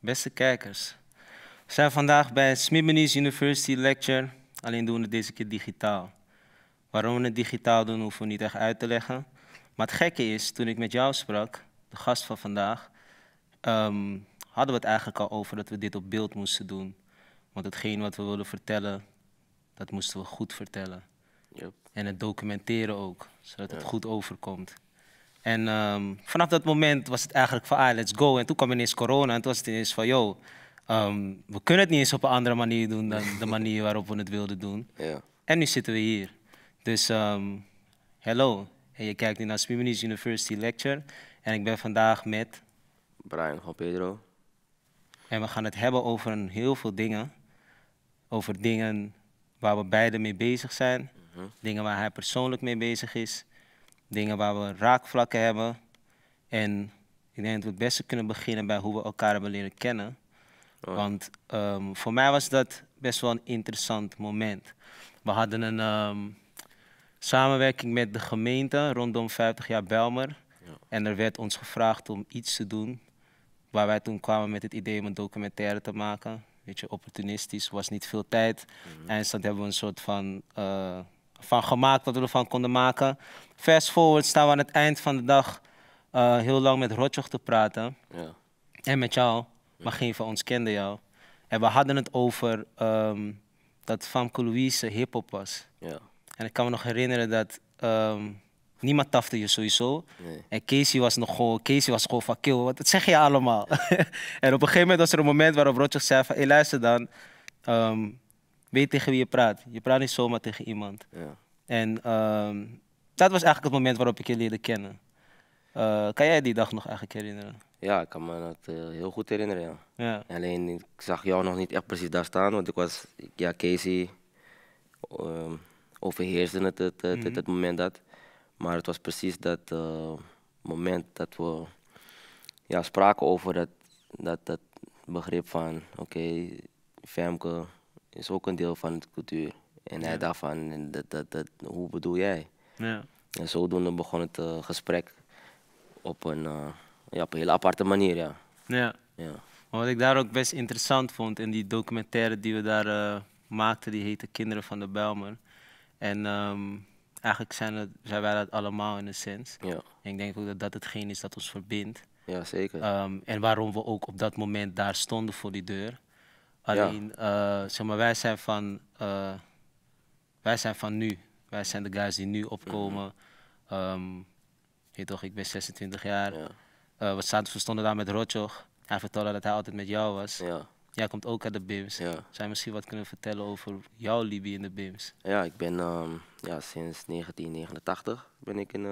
Beste kijkers, we zijn vandaag bij het Smithsonian University Lecture, alleen doen we het deze keer digitaal. Waarom we het digitaal doen, hoeven we niet echt uit te leggen. Maar het gekke is, toen ik met jou sprak, de gast van vandaag, ehm, hadden we het eigenlijk al over dat we dit op beeld moesten doen. Want hetgeen wat we wilden vertellen, dat moesten we goed vertellen. Yep. En het documenteren ook, zodat het goed overkomt. En ehm, vanaf dat moment was het eigenlijk van, ah, let's go. En toen kwam ineens corona en toen was het ineens van, yo, ehm, we kunnen het niet eens op een andere manier doen dan de manier waarop we het wilden doen. Ja. En nu zitten we hier. Dus, um, hello. En je kijkt nu naar Swimming University Lecture. En ik ben vandaag met... Brian van Pedro. En we gaan het hebben over heel veel dingen. Over dingen waar we beide mee bezig zijn. Mhm. Dingen waar hij persoonlijk mee bezig is dingen waar we raakvlakken hebben. En ik denk dat we het beste kunnen beginnen bij hoe we elkaar hebben leren kennen. Want ehm, voor mij was dat best wel een interessant moment. We hadden een ehm, samenwerking met de gemeente rondom 50 jaar Belmer. En er werd ons gevraagd om iets te doen. Waar wij toen kwamen met het idee om een documentaire te maken. Weet je, opportunistisch, was niet veel tijd. Mhm. En dat hebben we een soort van eh, van gemaakt, wat we ervan konden maken. Fast forward staan we aan het eind van de dag eh, heel lang met Rotjoch te praten. Ja. En met jou, maar geen van ons kende jou. En we hadden het over ehm, dat Van Louise hip-hop was. Ja. En ik kan me nog herinneren dat um, niemand tafte je sowieso. En Casey was nog gewoon, Casey was gewoon van kill, wat zeg je allemaal? en op een gegeven moment was er een moment waarop Rotjoch zei van, hé luister dan, ehm, weet tegen wie je praat. Je praat niet zomaar tegen iemand. Ja. En ehm, dat was eigenlijk het moment waarop ik je leerde kennen. Eh, kan jij die dag nog eigenlijk herinneren? Ja, ik kan me dat eh, heel goed herinneren. Ja. Alleen ik zag jou nog niet echt precies daar staan, want ik was, ja, Casey um, overheerste het het, mhm. het, moment dat. Maar het was precies dat eh, moment dat we ja, spraken over dat, dat, dat begrip van: oké, okay, Femke, is ook een deel van de cultuur. En hij ja. dat, dat, dat, hoe bedoel jij? Ja. En zodoende begon het eh, gesprek op een, uh, ja, op een hele aparte manier, ja. ja. ja. Wat ik daar ook best interessant vond in die documentaire die we daar eh, maakten, die heette Kinderen van de belmen En ehm, eigenlijk zijn, het, zijn wij dat allemaal in een sens. Ja. En ik denk ook dat dat hetgeen is dat ons verbindt. Ja, zeker. Ehm, en waarom we ook op dat moment daar stonden voor die deur. Alleen, eh, zeg maar, wij zijn van, eh, wij zijn van nu. Wij zijn de guys die nu opkomen. Mm toch, ik ben 26 jaar. Ja. Eh, we, zaten, we stonden daar met Rotjoch. Hij vertelde dat hij altijd met jou was. Ja. Jij komt ook uit de BIMS. Ja. Zou je misschien wat kunnen vertellen over jouw libi in de BIMS? Ja, ik ben ehm, ja, sinds 1989 ben ik in,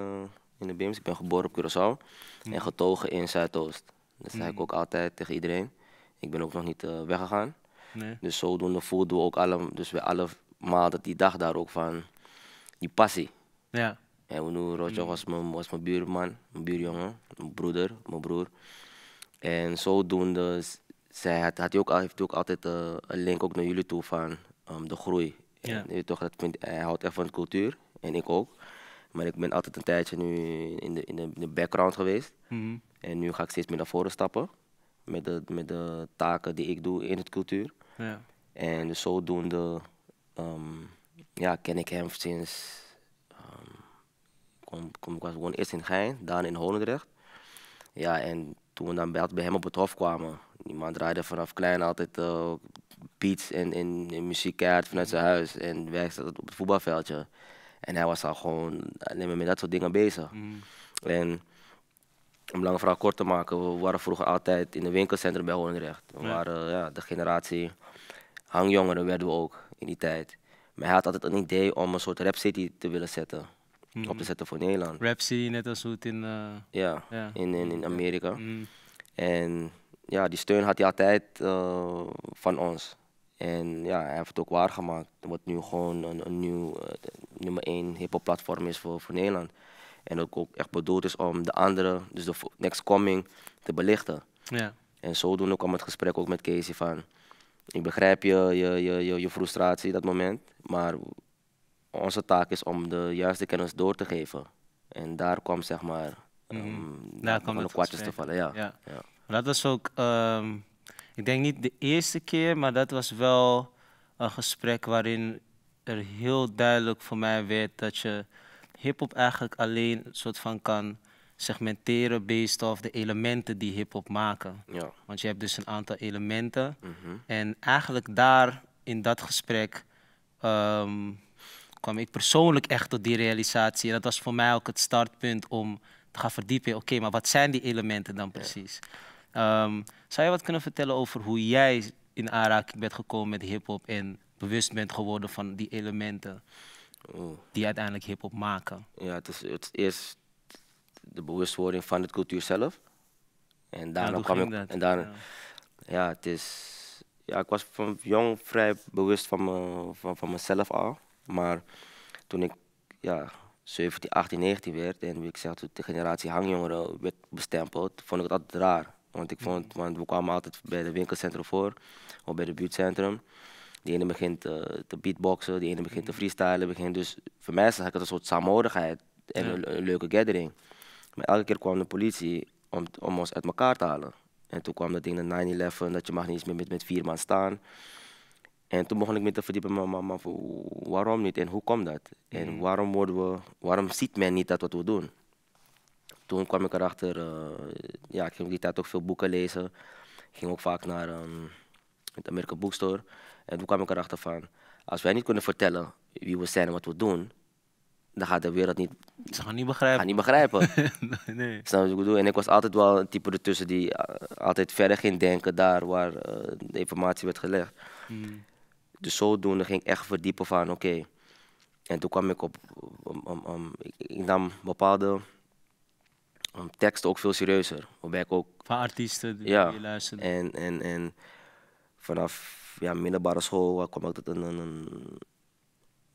in de BIMS. Ik ben geboren op Curaçao mhm. en getogen in Zuidoost. Dat dus mhm. zei ik ook altijd tegen iedereen. Ik ben ook nog niet weggegaan. Nee. Dus zodoende voelden we ook alle, dus we allemaal dat die dag daar ook van die passie. Ja. En we noemen Rotjo hmm. was mijn, buurman, mijn buurjongen, mijn broeder, mijn broer. En zodoende zij had, had hij ook, heeft ook altijd eh, een link ook naar jullie toe van ehm, de groei. Ja. toch, dat hij houdt echt van cultuur en ik ook. Maar ik ben altijd een tijdje nu in de, in de, de background geweest. Hmm. En nu ga ik steeds meer naar voren stappen met de, met de taken die ik doe in het cultuur. Ja. En dus zodoende um, ja, ken ik hem sinds. Ehm, kom, kom, ik was gewoon eerst in Gein, daarna in Holendrecht. Ja, en toen we dan bij, bij hem op het hof kwamen. Die man draaide vanaf klein altijd uh, beats en, en, en muziekkaart vanuit zijn huis. En werkte op het voetbalveldje. En hij was al gewoon eh, alleen maar met dat soort dingen bezig. Mm. En om lang verhaal kort te maken, we waren vroeger altijd in de winkelcentrum bij Holendrecht. We waren ja, de generatie hangjongeren werden we ook in die tijd. Maar hij had altijd een idee om een soort rap city te willen zetten. Mhm. Op te zetten voor Nederland. Rap city, net als hoe het in... Eh, ja, in, in, in, Amerika. Mhm. En ja, die steun had hij altijd eh, van ons. En ja, hij heeft het ook waargemaakt. Wat nu gewoon een, een nieuw eh, nummer één hip platform is voor, voor Nederland. En ook, ook echt bedoeld is om de andere, dus de next coming, te belichten. Ja. En zodoende om het gesprek ook met Casey van ik begrijp je, je, je, je, frustratie dat moment, maar onze taak is om de juiste kennis door te geven. En daar kwam zeg maar mm de kwartjes te vallen. Ja. ja. Dat was ook, ehm, ik denk niet de eerste keer, maar dat was wel een gesprek waarin er heel duidelijk voor mij werd dat je hip-hop eigenlijk alleen een soort van kan segmenteren based off de elementen die hip-hop maken. Ja. Want je hebt dus een aantal elementen. Mm -hmm. En eigenlijk daar in dat gesprek ehm, kwam ik persoonlijk echt tot die realisatie. En dat was voor mij ook het startpunt om te gaan verdiepen. Oké, maar wat zijn die elementen dan precies? Ja. Ehm, zou je wat kunnen vertellen over hoe jij in aanraking bent gekomen met hip-hop en bewust bent geworden van die elementen? Die uiteindelijk hip-hop maken. Ja, het is, het eerst de bewustwording van de cultuur zelf. En daarom kwam ik. en daar, ja. het is. Ja, ik was van jong vrij bewust van, me, van, van mezelf al. Maar toen ik ja, 17, 18, 19 werd en ik zeg, de generatie hangjongeren werd bestempeld, vond ik het altijd raar. Want ik vond, mm. want we kwamen altijd bij de winkelcentrum voor, of bij de buurtcentrum. Die ene begint eh, te beatboxen, die ene begint te mm. freestylen. Begint dus, voor mij zag ik het een soort saamhorigheid en een, leuke gathering. Maar elke keer kwam de politie om, om ons uit elkaar te halen. En toen kwam dat ding de 9-11, dat je mag niet eens meer met, met vier man staan. En toen begon ik me te verdiepen met mijn mama, waarom niet en hoe komt dat? En mm. waarom, worden we, waarom ziet men niet dat wat we doen? Toen kwam ik erachter, uh, ja, ik ging die tijd ook veel boeken lezen. Ik ging ook vaak naar um, het Amerika Boekstore. En toen kwam ik erachter van, als wij niet kunnen vertellen wie we zijn en wat we doen, dan gaat de wereld niet... Ze gaan niet begrijpen. Gaan niet begrijpen. nee. Snap je wat ik bedoel? En ik was altijd wel een type ertussen die eh, altijd verder ging denken daar waar eh, de informatie werd gelegd. Mm. Dus zodoende ging ik echt verdiepen van oké. En toen kwam ik op... Um, um, ik, nam bepaalde teksten ook veel serieuzer. Waarbij ik ook... Van artiesten die ja. En, en, en vanaf ja, middelbare school kwam ik tot een, een,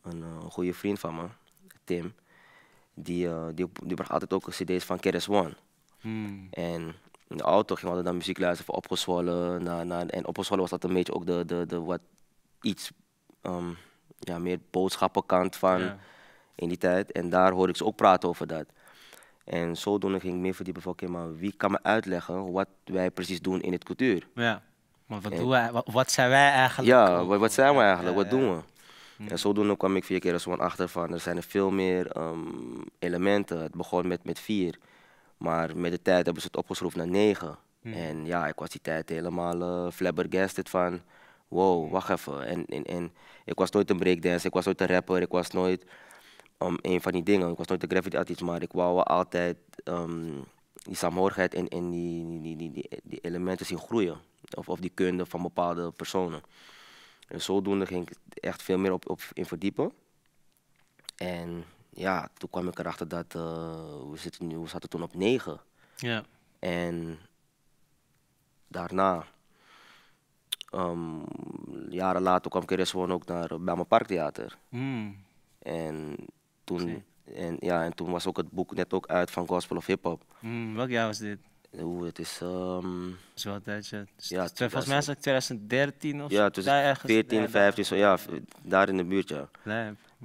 een, een goede vriend van me. Tim, die, eh, die, die bracht altijd ook cd's van Keres One. Hmm. En in de auto gingen we dan muziek luisteren voor Opgezwollen. Na, na, en Opgezwollen was dat een beetje ook de, de, de wat iets ehm, ja, meer boodschappenkant van in die tijd. En daar hoorde ik ze ook praten over dat. En zodoende ging ik meer verdiepen van, oké, maar wie kan me uitleggen wat wij precies doen in het cultuur? Ja, maar wat, doen wij, wat, zijn wij eigenlijk? Ja, wat, zijn we eigenlijk? wat doen we? Mhm. En zodoende kwam ik vier keer zo'n achter van er zijn er veel meer ehm, elementen. Het begon met, met vier, maar met de tijd hebben ze het opgeschroefd naar negen. Mhm. En ja, ik was die tijd helemaal eh, flabbergasted van wow, wacht even. En, en, ik was nooit een breakdancer, ik was nooit een rapper, ik was nooit ehm, een van die dingen. Ik was nooit een graffiti artist maar ik wou altijd ehm, die saamhorigheid en, en die, die, die, die, elementen zien groeien. Of, of die kunde van bepaalde personen. En zodoende ging ik echt veel meer op, op in verdiepen. En ja, toen kwam ik erachter dat uh, we, zitten nu, we zaten toen op negen. Ja. En daarna, ehm, jaren later, kwam ik eerst gewoon ook naar, eh, bij mijn parktheater. Hmm. En toen, en, ja, en toen was ook het boek net ook uit van Gospel of Hip Hop. Mm, welk jaar was dit? Oeh, het is... Um... tijdje. Dus ja, volgens mij is het 2013 of Ja, dus 14, 15, zo, ja, daar in de buurt, ja.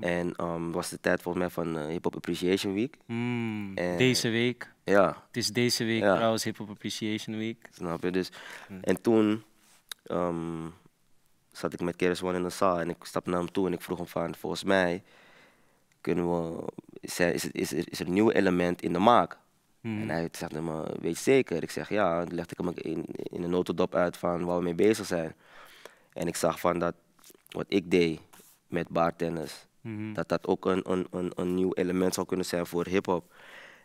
En ehm, was de tijd volgens mij van eh, Hip Hop Appreciation Week. Mm, deze week. Ja. Het is deze week trouwens Hip Hop Appreciation Week. Snap je? Dus, mm. En toen ehm, zat ik met Keres One in de zaal en ik stapte naar hem toe en ik vroeg hem van, volgens mij kunnen we, is, is, is, er, is er een nieuw element in de maak. En hmm. hij zegt, me, weet je zeker? Ik zeg, ja. dan legde ik hem in, in een notendop uit van waar we mee bezig zijn. En ik zag van dat wat ik deed met baartennis hmm. dat dat ook een, een, een, een nieuw element zou kunnen zijn voor hip-hop.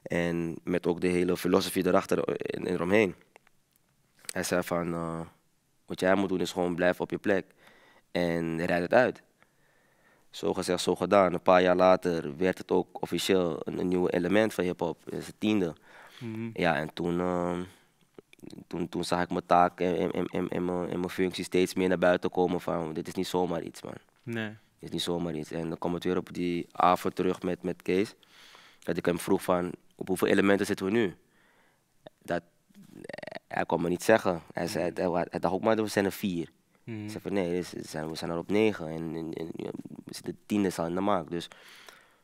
En met ook de hele filosofie erachter en, eh, eromheen. Hij zei van, eh, wat jij moet doen is gewoon blijven op je plek en rijd het uit. Zo gezegd, zo gedaan. Een paar jaar later werd het ook officieel een, een nieuw element van hip-hop. Het is het tiende. Mhm. Ja, en toen, ehm, toen, toen zag ik mijn taak en, en, en, en, mijn, en mijn functie steeds meer naar buiten komen van dit is niet zomaar iets man. Nee. Dit is niet zomaar iets. En dan kwam het weer op die avond terug met, met Kees. Dat ik hem vroeg van op hoeveel elementen zitten we nu? Dat, hij kon me niet zeggen. Hij, zei, mhm. hij, dacht ook maar, dat we zijn er vier. Mhm. Ik zei van nee, we zijn, we zijn er op negen en, en de tiende is al in de maak. Dus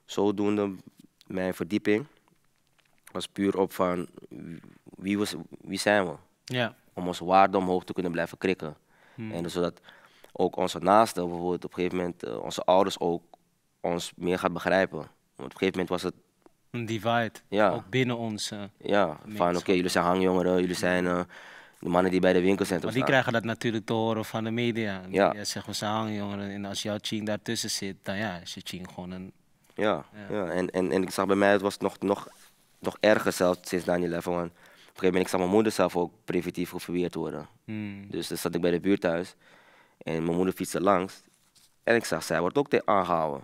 zodoende mijn verdieping was puur op van wie, was, wie zijn we? Ja. Om onze waarde omhoog te kunnen blijven krikken. Hmm. En dus zodat ook onze naasten, bijvoorbeeld op een gegeven moment eh, onze ouders ook ons meer gaat begrijpen. Want op een gegeven moment was het... Een divide, ook binnen ons. Eh, ja, van oké, jullie zijn hangjongeren, jullie zijn eh, de mannen die bij de winkel winkelcentrum Maar die krijgen dat natuurlijk te horen van de media. Ja. Die, we zijn hangjongeren en als jouw ching daartussen zit, dan ja, is je ching gewoon een... Ja, ja. ja. En, en, en ik zag bij mij, het was nog, nog nog erger zelfs sinds Daniel 11 Want op een gegeven moment ik mijn moeder zelf ook preventief geprobeerd worden. Hmm. Dus dan zat ik bij de buurt thuis en mijn moeder fietste langs. En ik zag, zij wordt ook tegen aangehouden.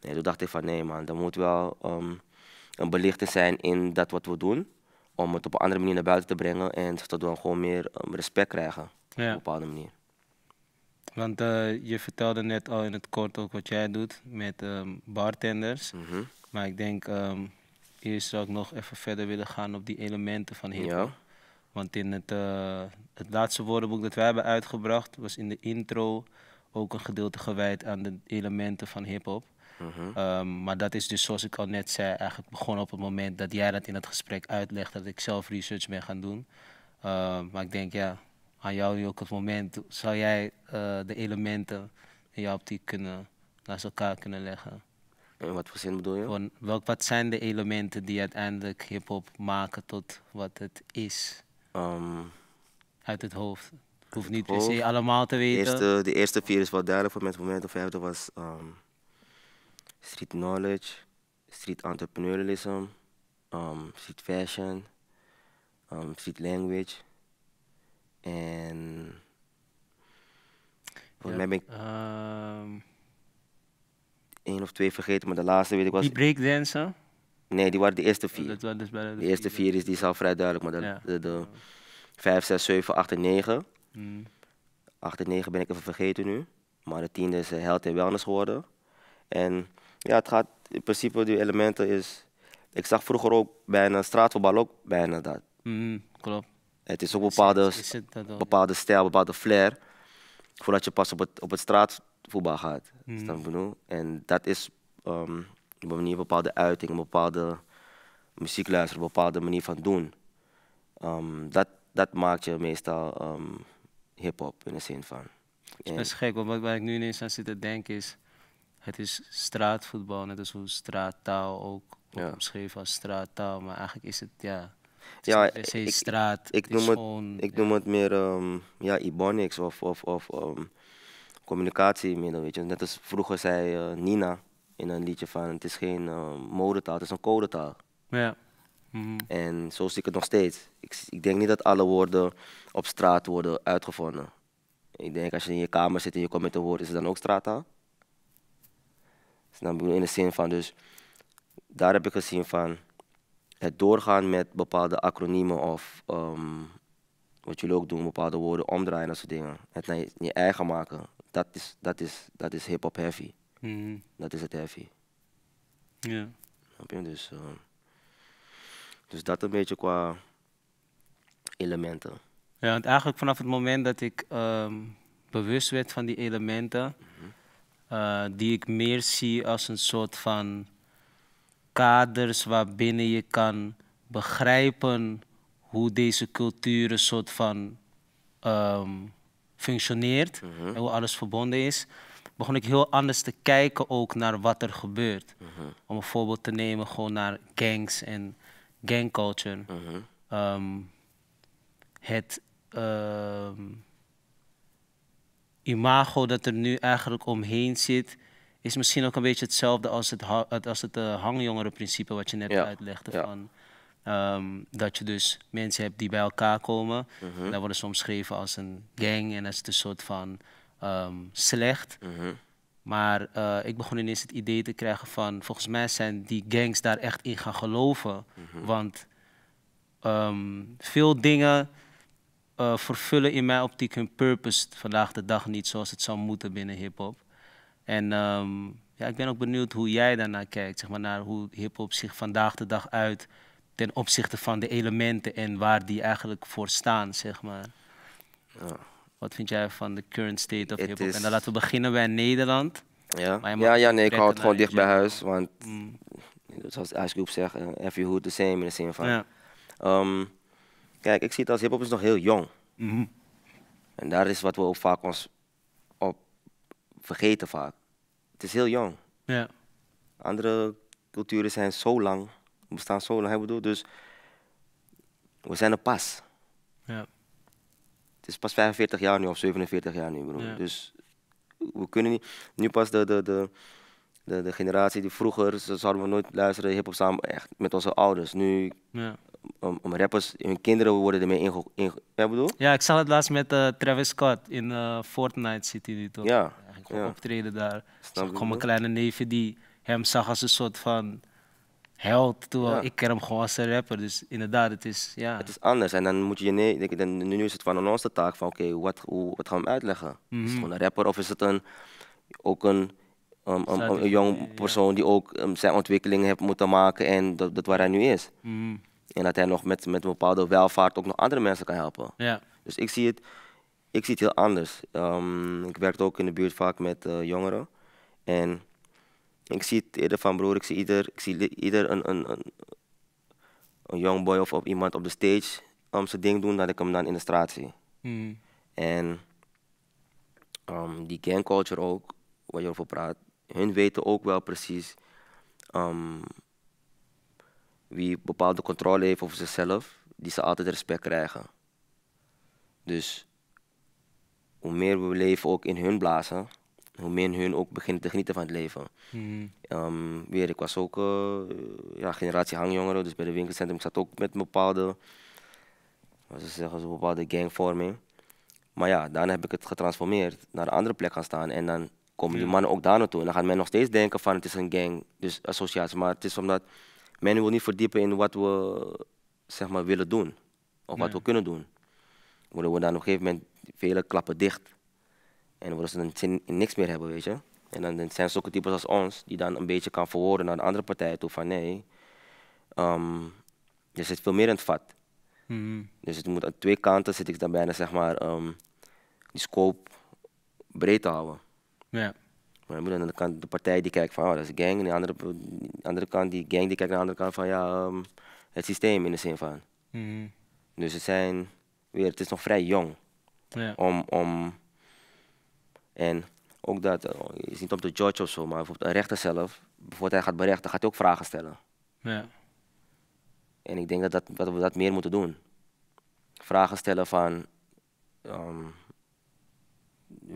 En toen dacht ik van nee man, er moet wel um, een belichting zijn in dat wat we doen. Om het op een andere manier naar buiten te brengen en zodat we gewoon meer ehm, respect krijgen op een bepaalde manier. Want eh, je vertelde net al in het kort ook wat jij doet met ehm, bartenders. Mhm. Maar ik denk eerst zou ik nog even verder willen gaan op die elementen van hip ja. Want in het, eh, het laatste woordenboek dat wij hebben uitgebracht, was in de intro ook een gedeelte gewijd aan de elementen van hip-hop. Mhm. Ehm, maar dat is dus, zoals ik al net zei, eigenlijk begonnen op het moment dat jij dat in het gesprek uitlegt, dat ik zelf research ben gaan doen. Ehm, maar ik denk, ja, aan jou nu ook het moment, zou jij eh, de elementen in jouw optiek kunnen naast elkaar kunnen leggen? In wat voor zin bedoel je? welk, wat zijn de elementen die uiteindelijk hip-hop maken tot wat het is? Ehm, uit het hoofd. Hoeft niet per se allemaal te weten. De eerste, de eerste vier is wel duidelijk voor mensen. Moment of vijfde was ehm, street knowledge, street entrepreneurialism, ehm, street fashion, street language. En. Volgens mij ben ik één of twee vergeten, maar de laatste weet ik was. Die breakdance, Nee, die waren de eerste vier. de, eerste vier is, die is vrij duidelijk, maar de, ja. de, de, 5, 6, 7, 8 en 9. Acht en 9 hmm. ben ik even vergeten nu. Maar de tiende is eh, held en wellness geworden. En ja, het gaat in principe, die elementen is. Ik zag vroeger ook bij een straatvoetbal ook bijna dat. Hmm, klopt. Het is ook bepaalde, bepaalde stijl, bepaalde flair. Voordat je pas op het, op het straat voetbal gaat. Mm. En dat is um, op een bepaalde uiting, een bepaalde muziek luisteren, een bepaalde manier van doen. Ehm, dat, dat maakt je meestal um, hip-hop in de zin van. Het is best gek, want waar ik nu ineens aan zit te denken is: het is straatvoetbal, net als hoe straattaal ook ja. als straattaal, maar eigenlijk is het ja. Het is ja, ik, straat, ik, noem, het, ik noem het meer um, ja, Ibonics of, of, of communicatiemiddel, weet je. Net als vroeger zei eh, Nina in een liedje van het is geen eh, modetaal, het is een codetaal. Ja. Mhm. En zo zie ik het nog steeds. Ik, ik, denk niet dat alle woorden op straat worden uitgevonden. Ik denk als je in je kamer zit en je komt met een woord, is het dan ook straattaal? Snap dus dan in de zin van, dus daar heb ik gezien van het doorgaan met bepaalde acroniemen of ehm, wat jullie ook doen, bepaalde woorden omdraaien, dat soort dingen. Het je eigen maken dat is, dat is, dat is hip-hop heavy. Dat mm-hmm. is het heavy. Ja. Dus, eh, dus dat een beetje qua elementen. Ja, want eigenlijk vanaf het moment dat ik ehm, bewust werd van die elementen, mhm. eh, die ik meer zie als een soort van kaders waarbinnen je kan begrijpen hoe deze culturen soort van ehm, functioneert mhm. en hoe alles verbonden is, begon ik heel anders te kijken ook naar wat er gebeurt. Mhm. Om een voorbeeld te nemen, gewoon naar gangs en gangculture. Mhm. Ehm, het ehm, imago dat er nu eigenlijk omheen zit, is misschien ook een beetje hetzelfde als het, als het eh, hangjongerenprincipe wat je net uitlegde. Van, Ehm, dat je dus mensen hebt die bij elkaar komen. Uh mhm. Dat worden soms geschreven als een gang en dat is een soort van ehm, slecht. Mhm. Maar eh, ik begon ineens het idee te krijgen van, volgens mij zijn die gangs daar echt in gaan geloven. Mhm. Want ehm, veel dingen eh, vervullen in mijn optiek hun purpose vandaag de dag niet zoals het zou moeten binnen hip-hop. En ja, ik ben ook benieuwd hoe jij daarnaar kijkt, zeg maar, naar hoe hip-hop zich vandaag de dag uit ten opzichte van de elementen en waar die eigenlijk voor staan, zeg maar. Wat vind jij van de current state of hip-hop? En dan laten we beginnen bij Nederland. Ja, ja, ja nee, ik hou het gewoon dicht bij huis, want mm. zoals Ice Cube zegt, every eh, hood the same in de zin van. Ja. Ehm, kijk, ik zie het als hip-hop is nog heel jong. Mm-hmm. En daar is wat we ook vaak ons op vergeten vaak. Het is heel jong. Ja. Andere culturen zijn zo lang we staan zo, lang, hebben we Dus we zijn er pas. Ja. Het is pas 45 jaar nu, of 47 jaar nu, bedoel. Dus we kunnen niet. Nu pas de, de, de, de, de generatie die vroeger, ze zouden we nooit luisteren, hip-hop samen echt met onze ouders. Nu. Ja. Om, om rappers, hun kinderen worden ermee ingegoten. Inge ja, bedoel? ja, ik zag het laatst met eh, Travis Scott in eh, Fortnite zit hij nu toch? Ja. ik ja. optreden daar. Snap ik gewoon mijn kleine neefje die hem zag als een soort van held toen Ik ken hem gewoon als een rapper, dus inderdaad, het is... Ja. Het is anders en dan moet je... Nee, dan, nu is het van ons de taak van oké, wat, hoe, wat gaan we uitleggen? Is het mhm. gewoon een rapper of is het een, ook een, um, um, een jong persoon die ook um, zijn ontwikkeling heeft moeten maken en dat, dat waar hij nu is? Mhm. En dat hij nog met, met een bepaalde welvaart ook nog andere mensen kan helpen. Ja. Dus ik zie het, ik zie het heel anders. ik werk ook in de buurt vaak met eh, jongeren en ik zie het eerder van broer, ik zie ieder, ik zie ieder een, een, een, een young boy of, of iemand op de stage om zijn ding doen, dat ik hem dan in de straat zie. Hmm. En um, die gang culture ook, waar je over praat, hun weten ook wel precies um, wie bepaalde controle heeft over zichzelf, die ze altijd respect krijgen. Dus hoe meer we leven ook in hun blazen, hoe meer hun ook beginnen te genieten van het leven. Hmm. Ehm, weer, ik was ook eh, ja, generatie hangjongeren, dus bij de winkelcentrum ik zat ook met een bepaalde, wat ze zeggen, een bepaalde gangvorming. Maar ja, daarna heb ik het getransformeerd naar een andere plek gaan staan en dan komen die mannen ook daar naartoe. En dan gaan men nog steeds denken van het is een gang, dus associatie. Maar het is omdat men wil niet verdiepen in wat we zeg maar, willen doen. Of wat we kunnen doen. Worden we dan op een gegeven moment vele klappen dicht. En willen ze dan in niks meer hebben, weet je. En dan, zijn zulke types als ons, die dan een beetje kan verwoorden naar de andere partij toe van nee, um, er zit veel meer in het vat. Mhm. Dus het moet aan twee kanten zit ik dan bijna, zeg maar, ehm, die scope breed te houden. Ja. Maar dan aan de, kant, de partij die kijkt van, oh, dat is gang. En de andere, de andere kant, die gang die kijkt naar de andere kant van, ja, ehm, het systeem in de zin van. Mhm. Dus het zijn, weer, het is nog vrij jong ja. om, om en ook dat is eh, niet om de judge of zo, maar bijvoorbeeld een rechter zelf, bijvoorbeeld hij gaat berechten, gaat hij ook vragen stellen. Ja. En ik denk dat, dat, dat, we dat meer moeten doen. Vragen stellen van, werk ehm,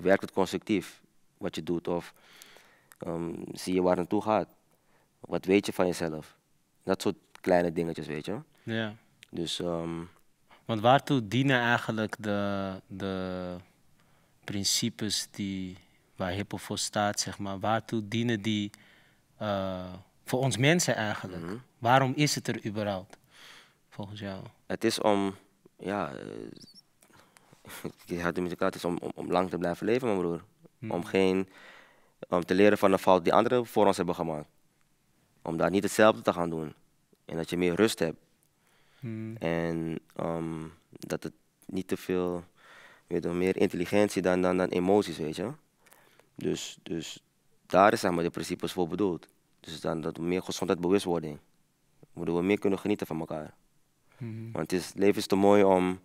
werkt het constructief wat je doet? Of ehm, zie je waar het naartoe gaat? Wat weet je van jezelf? Dat soort kleine dingetjes, weet je. Ja. Dus, um, Want waartoe dienen eigenlijk de, de principes die, waar HIPPO voor staat, zeg maar, waartoe dienen die eh, voor ons mensen eigenlijk? Mhm. Waarom is het er überhaupt, volgens jou? Het is om, ja, uh, de muzikaal, het is om, om, lang te blijven leven, mijn broer. Mhm. Om, geen, om te leren van de fout die anderen voor ons hebben gemaakt. Om daar niet hetzelfde te gaan doen. En dat je meer rust hebt. Mhm. En um, dat het niet te veel Weet je, meer intelligentie dan, dan, dan emoties, weet je. Dus, dus daar is zeg de principes voor bedoeld. Dus dan dat meer gezondheid, bewustwording. Moeten we meer kunnen genieten van elkaar. Mhm. Want het, is, leven is te mooi om...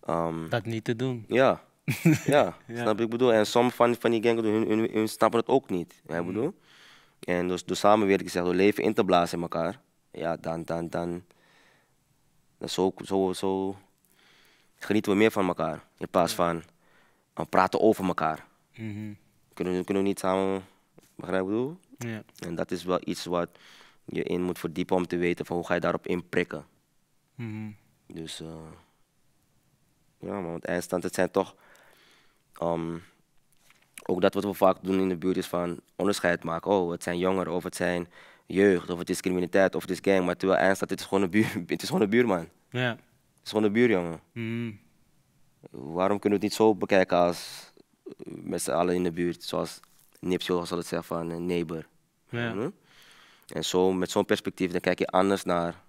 Ehm, dat niet te doen. Ja. ja, snap ik bedoel. En sommige van, van die gangen hun, hun, snappen het ook niet. Mm. bedoel. En dus door samenwerking, zeg, door leven in te blazen in elkaar, ja, dan, dan, dan, dan, dan zo, zo, zo genieten we meer van elkaar. In plaats van uh, praten over elkaar. Mm kunnen, we, kunnen niet samen. Begrijp je Ja. En dat is wel iets wat je in moet verdiepen om te weten van hoe ga je daarop inprikken. Mm Dus uh, ja, maar want eindstand, het zijn toch. Ehm, ook dat wat we vaak doen in de buurt is van onderscheid maken. Oh, het zijn jongeren of het zijn jeugd of het is criminaliteit of het is gang. Maar terwijl eindstand, het is gewoon een, buur, het is gewoon een buurman. Ja. Het is gewoon de buurjongen. Hmm. Waarom kunnen we het niet zo bekijken als eh, met z'n allen in de buurt, zoals Nipsey zal het zeggen van eh, neighbor. Ja. Hm? En zo, met zo'n perspectief dan kijk je anders naar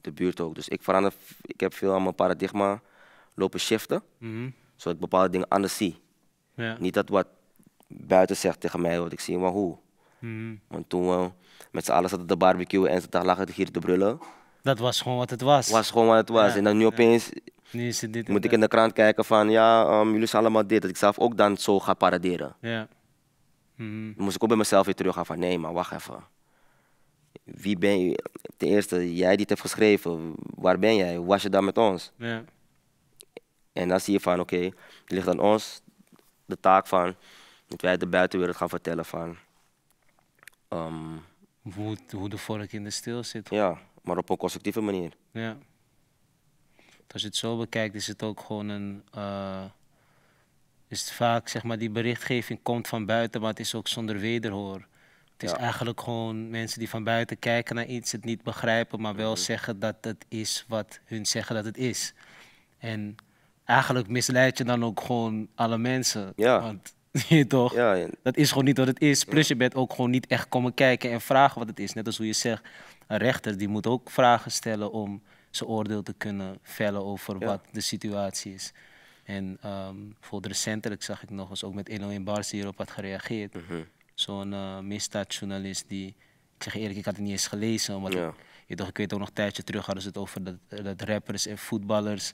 de buurt ook. Dus ik verander, ik heb veel aan mijn paradigma lopen shiften, hmm. zodat ik bepaalde dingen anders zie. Ja. Niet dat wat buiten zegt tegen mij, wat ik zie, maar hoe. Hmm. Want toen we met z'n allen zaten de barbecue en ze lagen hier te brullen, dat was gewoon wat het was. Was gewoon wat het was. en dan nu opeens moet ik in de krant kijken van ja, ehm, jullie zijn allemaal dit. Dat ik zelf ook dan zo ga paraderen. Ja. Mhm. Dan moest ik ook bij mezelf weer terug gaan van nee, maar wacht even. Wie ben je? Ten eerste, jij die het hebt geschreven. Waar ben jij? Hoe was je dan met ons? Ja. En dan zie je van oké, het ligt aan ons de taak van dat wij de buitenwereld gaan vertellen van ehm, hoe, hoe de volk in de stil zit. Ja, maar op een constructieve manier. Ja. Als je het zo bekijkt, is het ook gewoon een. Uh, is het vaak, zeg maar, die berichtgeving komt van buiten, maar het is ook zonder wederhoor. Het is eigenlijk gewoon mensen die van buiten kijken naar iets, het niet begrijpen, maar wel mhm. zeggen dat het is wat hun zeggen dat het is. En eigenlijk misleid je dan ook gewoon alle mensen. Ja. Want je toch, ja. dat is gewoon niet wat het is. Plus je bent ook gewoon niet echt komen kijken en vragen wat het is. Net als hoe je zegt, een rechter die moet ook vragen stellen om zijn oordeel te kunnen vellen over wat de situatie is. En um, voor recentelijk zag ik nog eens ook met Elohim Bars die hierop had gereageerd. Mhm. Zo'n uh, misdaadjournalist die, ik zeg eerlijk, ik had het niet eens gelezen, maar je toch, ik weet ook nog een tijdje terug hadden ze het over dat, dat rappers en voetballers,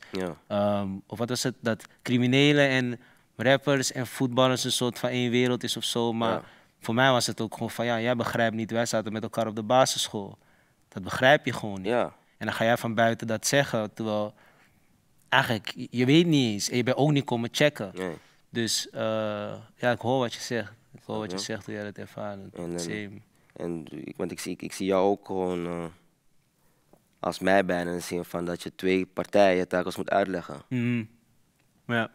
ehm, of wat was het, dat criminelen en rappers en voetballers een soort van één wereld is of zo, maar voor mij was het ook gewoon van ja, jij begrijpt niet, wij zaten met elkaar op de basisschool. Dat begrijp je gewoon niet. Ja. En dan ga jij van buiten dat zeggen, terwijl eigenlijk, je weet niet eens. En je bent ook niet komen checken. Dus eh, ja, ik hoor wat je zegt. Ik hoor wat je zegt, hoe jij dat ervaart. En, en, want ik zie, ik zie jou ook gewoon eh, als mij bijna in de zin van dat je twee partijen het moet uitleggen. Mm. Ja.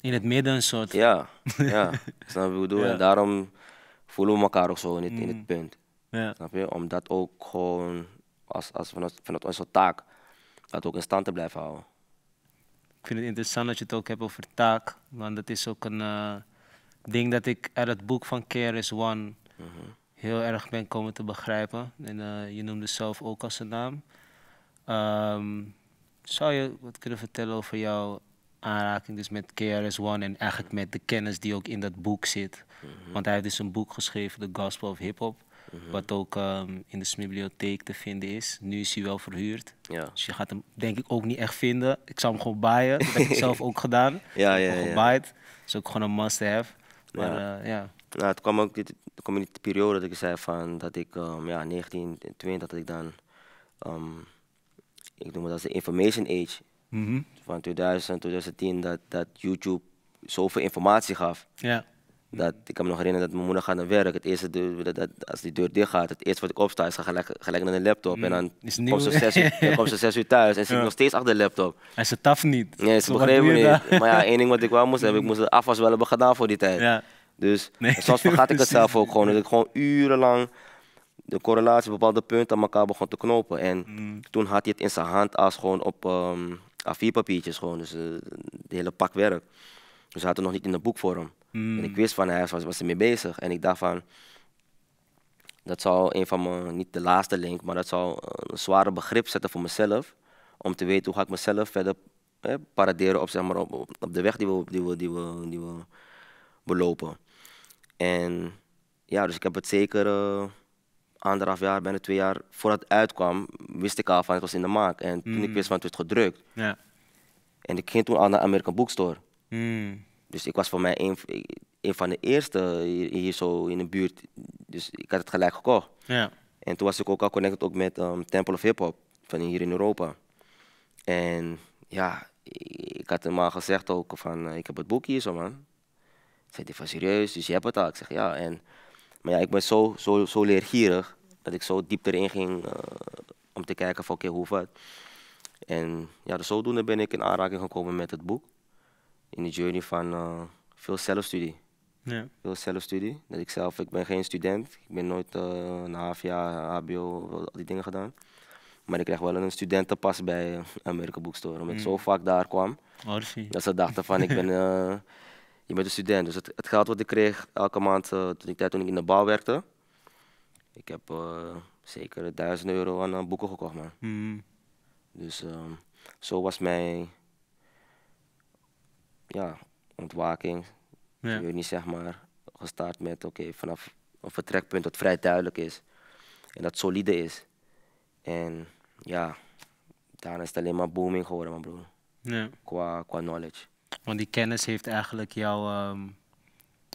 In het midden een soort. Ja, ja. is je wat ik bedoel? En daarom voelen we elkaar ook zo in, in het mhm. punt. Snap je? Om dat ook gewoon als, als vanuit, vanuit onze taak, dat ook in stand te blijven houden. Ik vind het interessant dat je het ook hebt over taak, want dat is ook een eh, ding dat ik uit het boek van krs One mhm. heel erg ben komen te begrijpen. En eh, je noemde zelf ook als een naam. Ehm, zou je wat kunnen vertellen over jouw aanraking dus met KRS One en eigenlijk met de kennis die ook in dat boek zit? Mhm. Want hij heeft dus een boek geschreven, The Gospel of Hip Hop. Mhm. Wat ook ehm, in de Smibliotheek bibliotheek te vinden is. Nu is hij wel verhuurd. Ja. Dus je gaat hem denk ik ook niet echt vinden. Ik zou hem gewoon baaien. Dat heb ik zelf ook gedaan. Ja, ja, ja. Gebaaid. Dat is ook gewoon een must-have. Maar ja. Eh, ja. Nou, het kwam ook dit, de community die periode dat ik zei van dat ik um, ja, 1920 dat ik dan, ehm, ik noem het als de information age mhm. van 2000, 2010, dat, dat YouTube zoveel informatie gaf. Ja. Dat, ik kan me nog herinneren dat mijn moeder gaat naar werk. Het eerste deur, dat, als die deur dicht gaat, het eerste wat ik opsta is gelijk, gelijk naar de laptop. En mm. dan komt ze, zes uur, thuis en zit nog steeds achter de laptop. En ze taf niet. Nee, ze begreep niet. Maar ja, één ding wat ik wel moest hebben, ik moest de afwas wel hebben gedaan voor die tijd. Ja. Dus nee. soms vergat ik het zelf ook gewoon. Dat ik gewoon urenlang de correlatie bepaalde punten aan elkaar begon te knopen. En mm. toen had hij het in zijn hand als gewoon op um, ehm, A4-papiertjes gewoon. Dus uh, het hele pak werk. Dus hij had het nog niet in de boekvorm. En ik mm. wist van hij was, was ermee bezig. En ik dacht van, dat zou een van mijn, niet de laatste link, maar dat zou een zware begrip zetten voor mezelf. Om te weten hoe ga ik mezelf verder paraderen op, zeg maar, op, op, de weg die we, die, we, die, we, die we belopen. En ja, dus ik heb het zeker eh, anderhalf jaar, bijna twee jaar voordat het uitkwam, wist ik al van het was in de maak. En toen ik mm. wist van het werd gedrukt. Ja. En ik ging toen al naar de American Bookstore. Mm. Dus ik was voor mij een, van de eerste hier, zo in de buurt. Dus ik had het gelijk gekocht. Ja. En toen was ik ook al connected ook met um, Temple of Hip Hop van hier in Europa. En ja, ik had hem al gezegd ook van, eh, ik heb het boek hier zo man. Zei hij van, serieus? Dus je hebt het al? Ik zeg, ja. En, maar ja, ik ben zo, zo, zo leergierig dat ik zo diep erin ging eh, om te kijken van, oké, hoe wat. En ja, dus zodoende ben ik in aanraking gekomen met het boek in de journey van eh, veel zelfstudie. Ja. Veel zelfstudie. Dat ik zelf, ik ben geen student. Ik ben nooit eh, een HVA, HBO, al die dingen gedaan. Maar ik kreeg wel een studentenpas bij eh, Amerika Boekstore. Omdat ik mm. zo vaak daar kwam. Oh, dat ze dachten van, ik ben, je bent een student. Dus het, het, geld wat ik kreeg elke maand toen, ik, toen ik in de bouw werkte. Ik heb zeker duizend euro aan boeken gekocht, man. Mm. Dus ehm, zo was mijn ja, ontwaking, ja. niet zeg maar, gestart met oké, vanaf een vertrekpunt dat vrij duidelijk is en dat solide is. En ja, daarna is het alleen maar booming geworden, mijn broer. Ja. Qua, qua knowledge. Want die kennis heeft eigenlijk jouw ehm,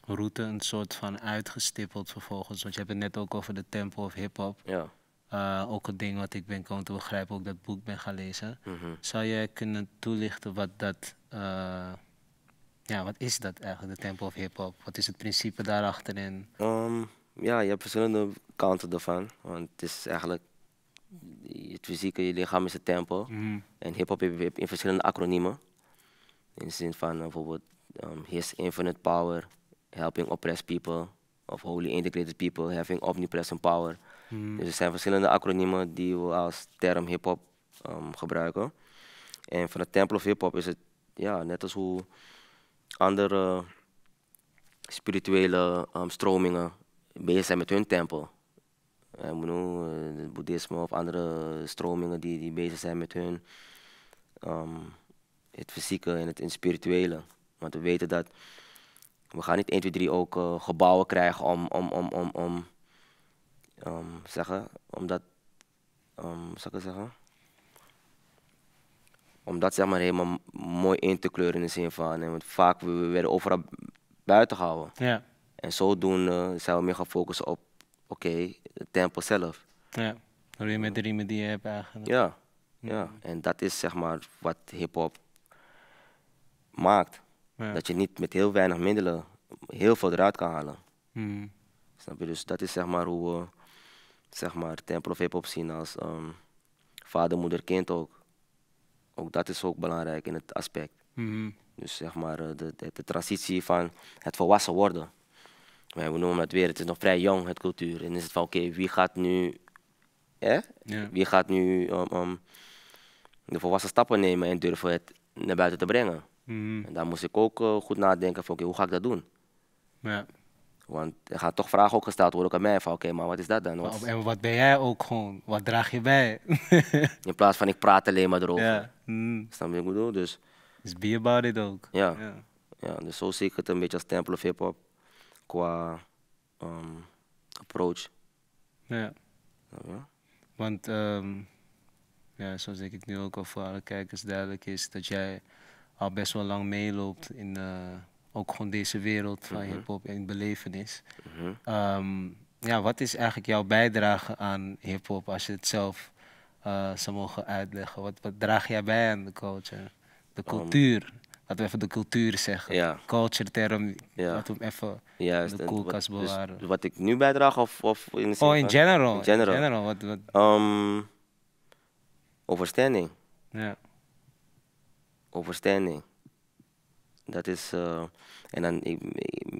route een soort van uitgestippeld vervolgens. Want je hebt het net ook over de tempo of hip-hop. Ja. Eh, ook een ding wat ik ben komen te begrijpen, ook dat boek ben gaan lezen. Mhm. Zou jij kunnen toelichten wat dat eh, ja, wat is dat eigenlijk, de tempo of hip-hop? Wat is het principe daarachterin? Ehm, ja, je hebt verschillende kanten ervan. Want het is eigenlijk het fysieke, je lichaam is het tempo. Mhm. En hip-hop heb in verschillende acroniemen. In de zin van eh, bijvoorbeeld um, ehm, His Infinite Power, Helping Oppressed People, of Holy Integrated People, Having Omnipresent Power. Mhm. Dus er zijn verschillende acroniemen die we als term hip-hop ehm, gebruiken. En van de Temple of Hip-hop is het ja, net als hoe andere spirituele ehm, stromingen bezig zijn met hun tempel. en eh, nu eh, het boeddhisme of andere stromingen die, die bezig zijn met hun ehm, het fysieke en het spirituele. Want we weten dat we gaan niet 1, 2, 3 ook eh, gebouwen krijgen om, om, om, om, om ehm, zeggen, omdat dat, um, ik het zeggen? om dat zeg maar helemaal mooi in te kleuren in de zin van, want vaak we, we werden overal buiten gehouden. Ja. En zodoende zijn we meer gaan focussen op, oké, het tempo zelf. Ja, weer met de riemen die je hebt eigenlijk. Ja, ja. en dat is zeg maar wat hip-hop maakt. Dat je niet met heel weinig middelen heel veel eruit kan halen. Mm. Snap je? Dus dat is zeg maar hoe we zeg maar, Temple of Hip-Hop zien als ehm, vader, moeder, kind ook ook dat is ook belangrijk in het aspect. Mhm. Dus zeg maar eh, de, de, de, transitie van het volwassen worden. we noemen het weer, het is nog vrij jong, het cultuur. En is het van oké, wie gaat nu, hè? Wie gaat nu um, um, de volwassen stappen nemen en durven het naar buiten te brengen? Mm -hmm. En daar moest ik ook eh, goed nadenken van oké, hoe ga ik dat doen? Ja. Want er gaat toch vragen ook gesteld worden, aan mij, van oké, maar wat is dat dan? En wat ben jij ook gewoon? Wat draag je bij? in plaats van ik praat alleen maar erover. Ja. Mm. Snap je wat ik bedoel? Dus... is be about it ook. Ja. ja. ja. dus zo zie ik het een beetje als tempel of hip-hop qua ehm, approach. Ja. ja. Want um, ja, zoals ik het nu ook al voor alle kijkers duidelijk is, dat jij al best wel lang meeloopt in de eh, ook gewoon deze wereld van mhm. hip-hop en belevenis. is. Mhm. Ehm, ja, wat is eigenlijk jouw bijdrage aan hip-hop als je het zelf eh, zou mogen uitleggen? Wat, wat draag jij bij aan de culture? De cultuur. laten we even de cultuur zeggen. Culture term. Ja. Laten we hem even de koelkast dus bewaren. wat ik nu bijdraag of, of in Oh, in general. In general. wat, ehm, overstanding. Ja. Overstanding. Dat is, eh, en dan, ik,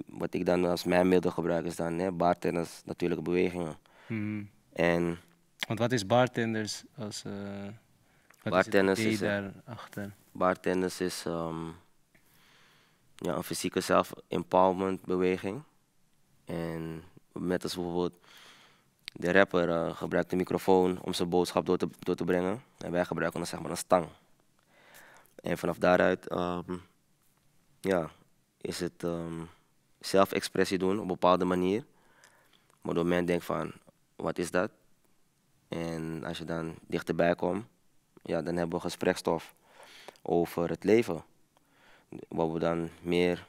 wat ik dan als mijn middel gebruik is dan hè, bartenders, natuurlijke bewegingen. Mhm. En, Want wat is bartenders als... Eh, wat bartenders is, eh, daarachter? Bartenders is ehm, ja, een fysieke zelf-empowerment beweging. En met als bijvoorbeeld de rapper gebruikt de microfoon om zijn boodschap door te, door te brengen. En wij gebruiken dan zeg maar een stang. En vanaf daaruit ehm, ja, is het um, zelfexpressie doen op een bepaalde manier. Waardoor men denkt van, wat is dat? En als je dan dichterbij komt, ja, dan hebben we gesprekstof over het leven. Waar we dan meer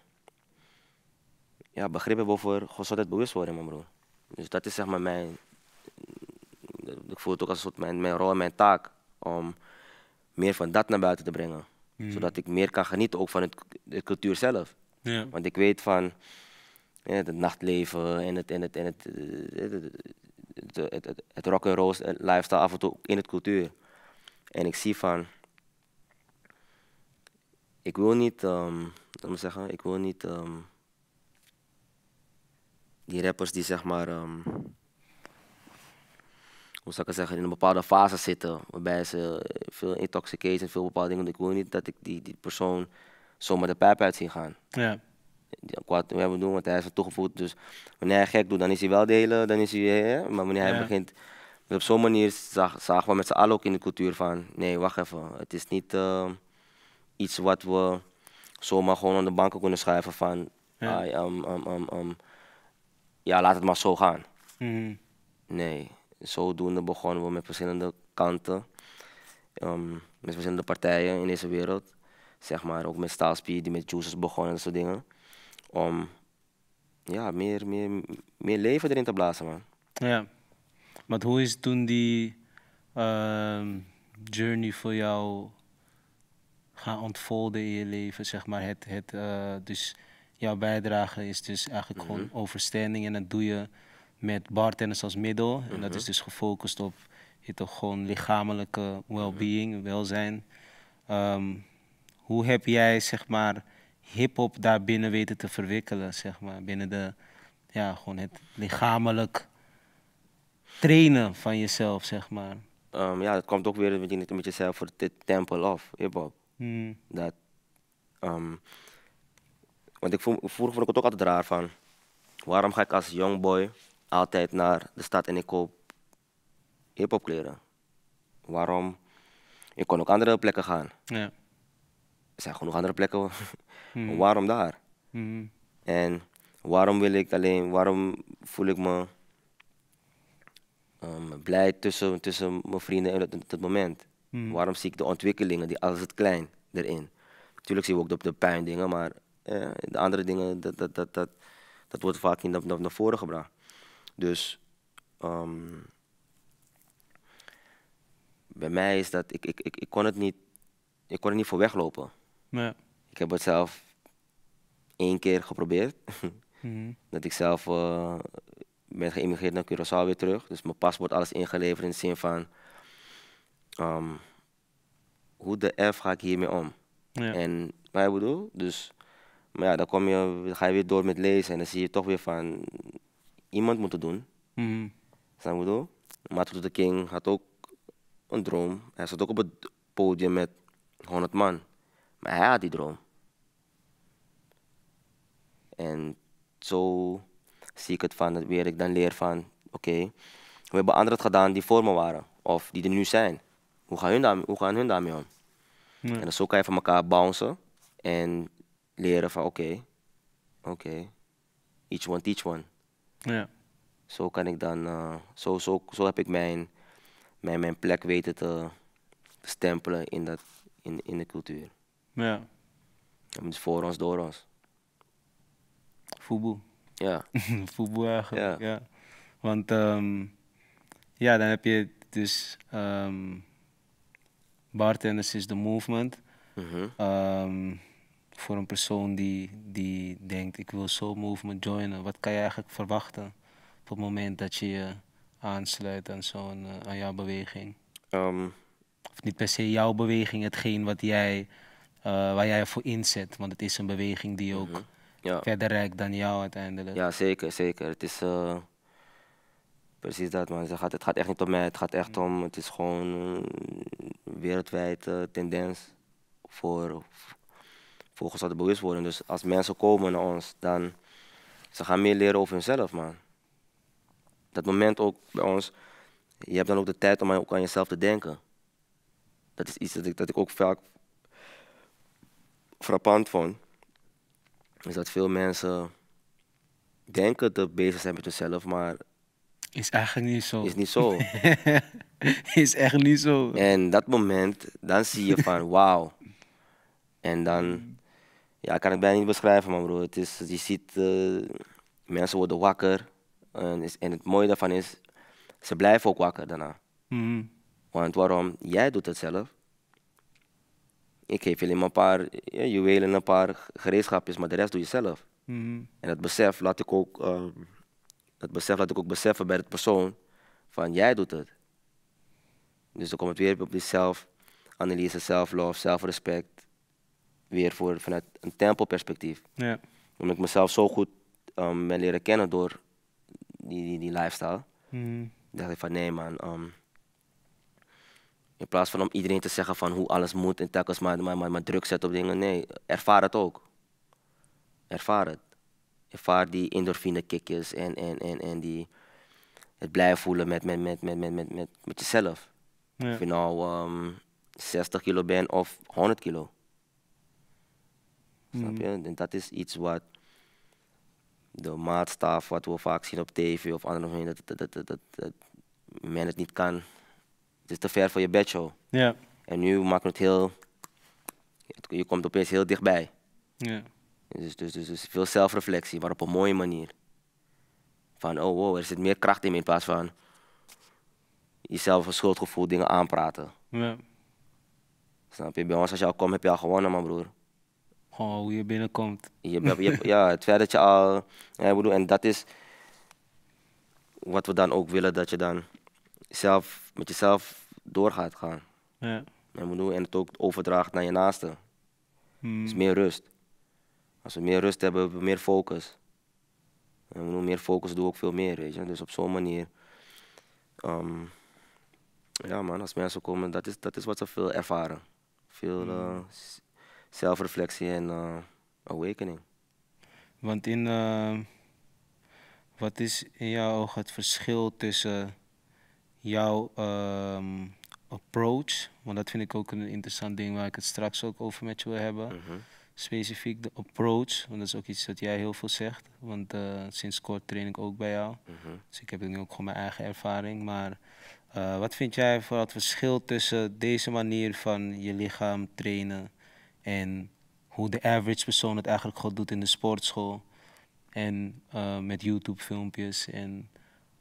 ja, begrip hebben over gezondheid worden, mijn broer. Dus dat is zeg maar mijn, ik voel het ook als een soort mijn, mijn rol en mijn taak om meer van dat naar buiten te brengen. Mm. Zodat ik meer kan genieten ook van het, de cultuur zelf. Ja. Want ik weet van het nachtleven en het, en het, en het, eh, het, het, het, rock and roll eh, lifestyle af en toe in het cultuur. En ik zie van, ik wil niet, um, laat zeggen, ik wil niet ehm, die rappers die zeg maar ehm, hoe zou ik zeggen, in een bepaalde fase zitten. Waarbij ze veel intoxicatie en veel bepaalde dingen. Ik wil niet dat ik die, die persoon zomaar de pijp uit zie gaan. Ja. Wat we hebben doen, want hij is toegevoegd. Dus wanneer hij gek doet, dan is hij wel delen dan is hij, maar wanneer hij begint. Dus op zo'n manier zagen we met z'n allen ook in de cultuur van, nee, wacht even. Het is niet iets wat we zomaar gewoon aan de banken kunnen schrijven van, ja, ja laat het maar zo gaan. Nee, zodoende begonnen we met verschillende kanten, ehm, met verschillende partijen in deze wereld. Zeg maar ook met Staalspie, die met juices begonnen en soort dingen. Om ja, meer, meer, meer leven erin te blazen, man. Ja, maar hoe is toen die ehm, journey voor jou gaan ontvolden in je leven, zeg maar? Het, het, eh, dus jouw bijdrage is dus eigenlijk mhm. gewoon overstanding en dat doe je met bartennis als middel. En dat is mhm. dus gefocust op je toch gewoon lichamelijke well-being, mhm. welzijn. Ehm, hoe heb jij zeg maar hip-hop daarbinnen weten te verwikkelen, zeg maar, binnen de, ja, gewoon het lichamelijk trainen van jezelf, zeg maar? Ehm, ja, dat komt ook weer met, beetje jezelf voor dit tempel af, hip-hop. Mm. Dat, ehm, want ik vroeger vond ik het ook altijd raar van, waarom ga ik als jongboy? boy altijd naar de stad en ik koop hip-hop kleren. Waarom? Ik kon ook andere plekken gaan. Ja. Er zijn genoeg andere plekken. Hmm. waarom daar? Hmm. En waarom wil ik alleen, waarom voel ik me ehm, blij tussen, tussen mijn vrienden en op dat moment? Hmm. Waarom zie ik de ontwikkelingen, die, alles het klein, erin? Natuurlijk zie ik ook de, pijn dingen, maar eh, de andere dingen, dat, dat, dat, dat, dat wordt vaak niet naar voren gebracht. Dus ehm, bij mij is dat, ik, ik, ik, ik, kon het niet, ik kon er niet voor weglopen. Ik heb het zelf één keer geprobeerd. Mhm. Dat ik zelf uh, ben geëmigreerd naar Curaçao weer terug. Dus mijn paspoort, alles ingeleverd in de zin van... Um, hoe de F ga ik hiermee om? Ja. En wat ik bedoel, dus... Maar ja, dan kom je, dan ga je weer door met lezen en dan zie je toch weer van iemand moeten doen. Mm. Snap je bedoel? Martin King had ook een droom. Hij zat ook op het podium met 100 man. Maar hij had die droom. En zo zie ik het van dat weer. Ik dan leer van, oké, we hebben anderen het gedaan die voor me waren. Of die er nu zijn. Hoe gaan hun, daar, hoe gaan hun daarmee om? En zo kan je van elkaar bouncen. En leren van, oké, oké. each one teach one. Ja. Zo kan ik dan, eh, zo, zo, zo heb ik mijn, mijn, mijn plek weten te, stempelen in, dat, in, in de cultuur. Ja. Het voor ons, door ons. Voetbal. Ja. Voetbal eigenlijk, ja. Want um, ja, dan heb je dus um, bartenders is the movement. Mhm. Ehm, voor een persoon die, die denkt, ik wil zo'n Movement joinen, wat kan je eigenlijk verwachten op het moment dat je je aansluit aan zo'n eh, aan jouw beweging? Ehm, of niet per se jouw beweging, hetgeen wat jij, uh, waar jij voor inzet, want het is een beweging die ook mhm. ja. verder reikt dan jou uiteindelijk. Ja, zeker, zeker. Het is eh, precies dat man, het gaat, het gaat echt niet om mij, het gaat echt om, het is gewoon wereldwijd tendens voor volgens de bewustwording. Dus als mensen komen naar ons, dan ze gaan meer leren over hunzelf, man. Dat moment ook bij ons, je hebt dan ook de tijd om ook aan jezelf te denken. Dat is iets dat ik, dat ik ook vaak frappant vond. Is dat veel mensen denken dat bezig zijn met zichzelf, maar is eigenlijk niet zo. Is niet zo. is echt niet zo. En dat moment, dan zie je van wauw. En dan ja, kan ik bijna niet beschrijven, man bro. Het is, je ziet, eh, mensen worden wakker. En, is, en, het mooie daarvan is, ze blijven ook wakker daarna. Mhm. Want waarom? Jij doet het zelf. Ik geef jullie maar een paar ja, eh, juwelen, een paar gereedschapjes, maar de rest doe je zelf. Mhm. En dat besef laat ik ook, uh, besef laat ik ook beseffen bij het persoon van jij doet het. Dus dan komt het weer op die zelfanalyse, zelflof, zelfrespect weer voor, vanuit een tempelperspectief. Ja. Omdat ik mezelf zo goed um, leren kennen door die, die, die lifestyle, mm. dacht ik van nee man, ehm, in plaats van om iedereen te zeggen van hoe alles moet en telkens maar, maar, maar, maar druk zetten op dingen, nee, ervaar het ook. Ervaar het. Ervaar die endorfine kickjes en, en, en, en die, het blij voelen met, met, met, met, met, met, met, jezelf. Ja. Of je nou 60 ehm, kilo bent of 100 kilo. Snap mm. je? En dat is iets wat de maatstaf, wat we vaak zien op tv of andere dingen, dat, dat, dat, men het niet kan. Het is te ver voor je bedshow. Ja. En nu maakt het heel, je komt opeens heel dichtbij. Ja. Dus, dus, dus, dus, veel zelfreflectie, maar op een mooie manier. Van, oh wow, er zit meer kracht in me in plaats van jezelf een schuldgevoel dingen aanpraten. Ja. Snap je? Bij ons als je al komt heb je al gewonnen, man broer. Gewoon oh, hoe je binnenkomt. Je, ja, het feit dat je al. Ja, bedoel, en dat is wat we dan ook willen dat je dan zelf met jezelf doorgaat gaan. Ja. En, en het ook overdraagt naar je naaste. Hmm. is meer rust. Als we meer rust hebben, hebben we meer focus. En bedoel, meer focus doe ook veel meer, weet je. Dus op zo'n manier. Ehm, ja man, als mensen komen, dat is, dat is wat ze veel ervaren. Veel hmm. eh, zelfreflectie en uh, awakening. Want in, eh, wat is in jouw oog het verschil tussen jouw ehm, approach, want dat vind ik ook een interessant ding waar ik het straks ook over met je wil hebben. Mhm. Specifiek de approach, want dat is ook iets wat jij heel veel zegt, want eh, sinds kort train ik ook bij jou. Mhm. Dus ik heb nu ook gewoon mijn eigen ervaring, maar wat vind jij voor het verschil tussen deze manier van je lichaam trainen en hoe de average persoon het eigenlijk goed doet in de sportschool. En eh, met YouTube-filmpjes en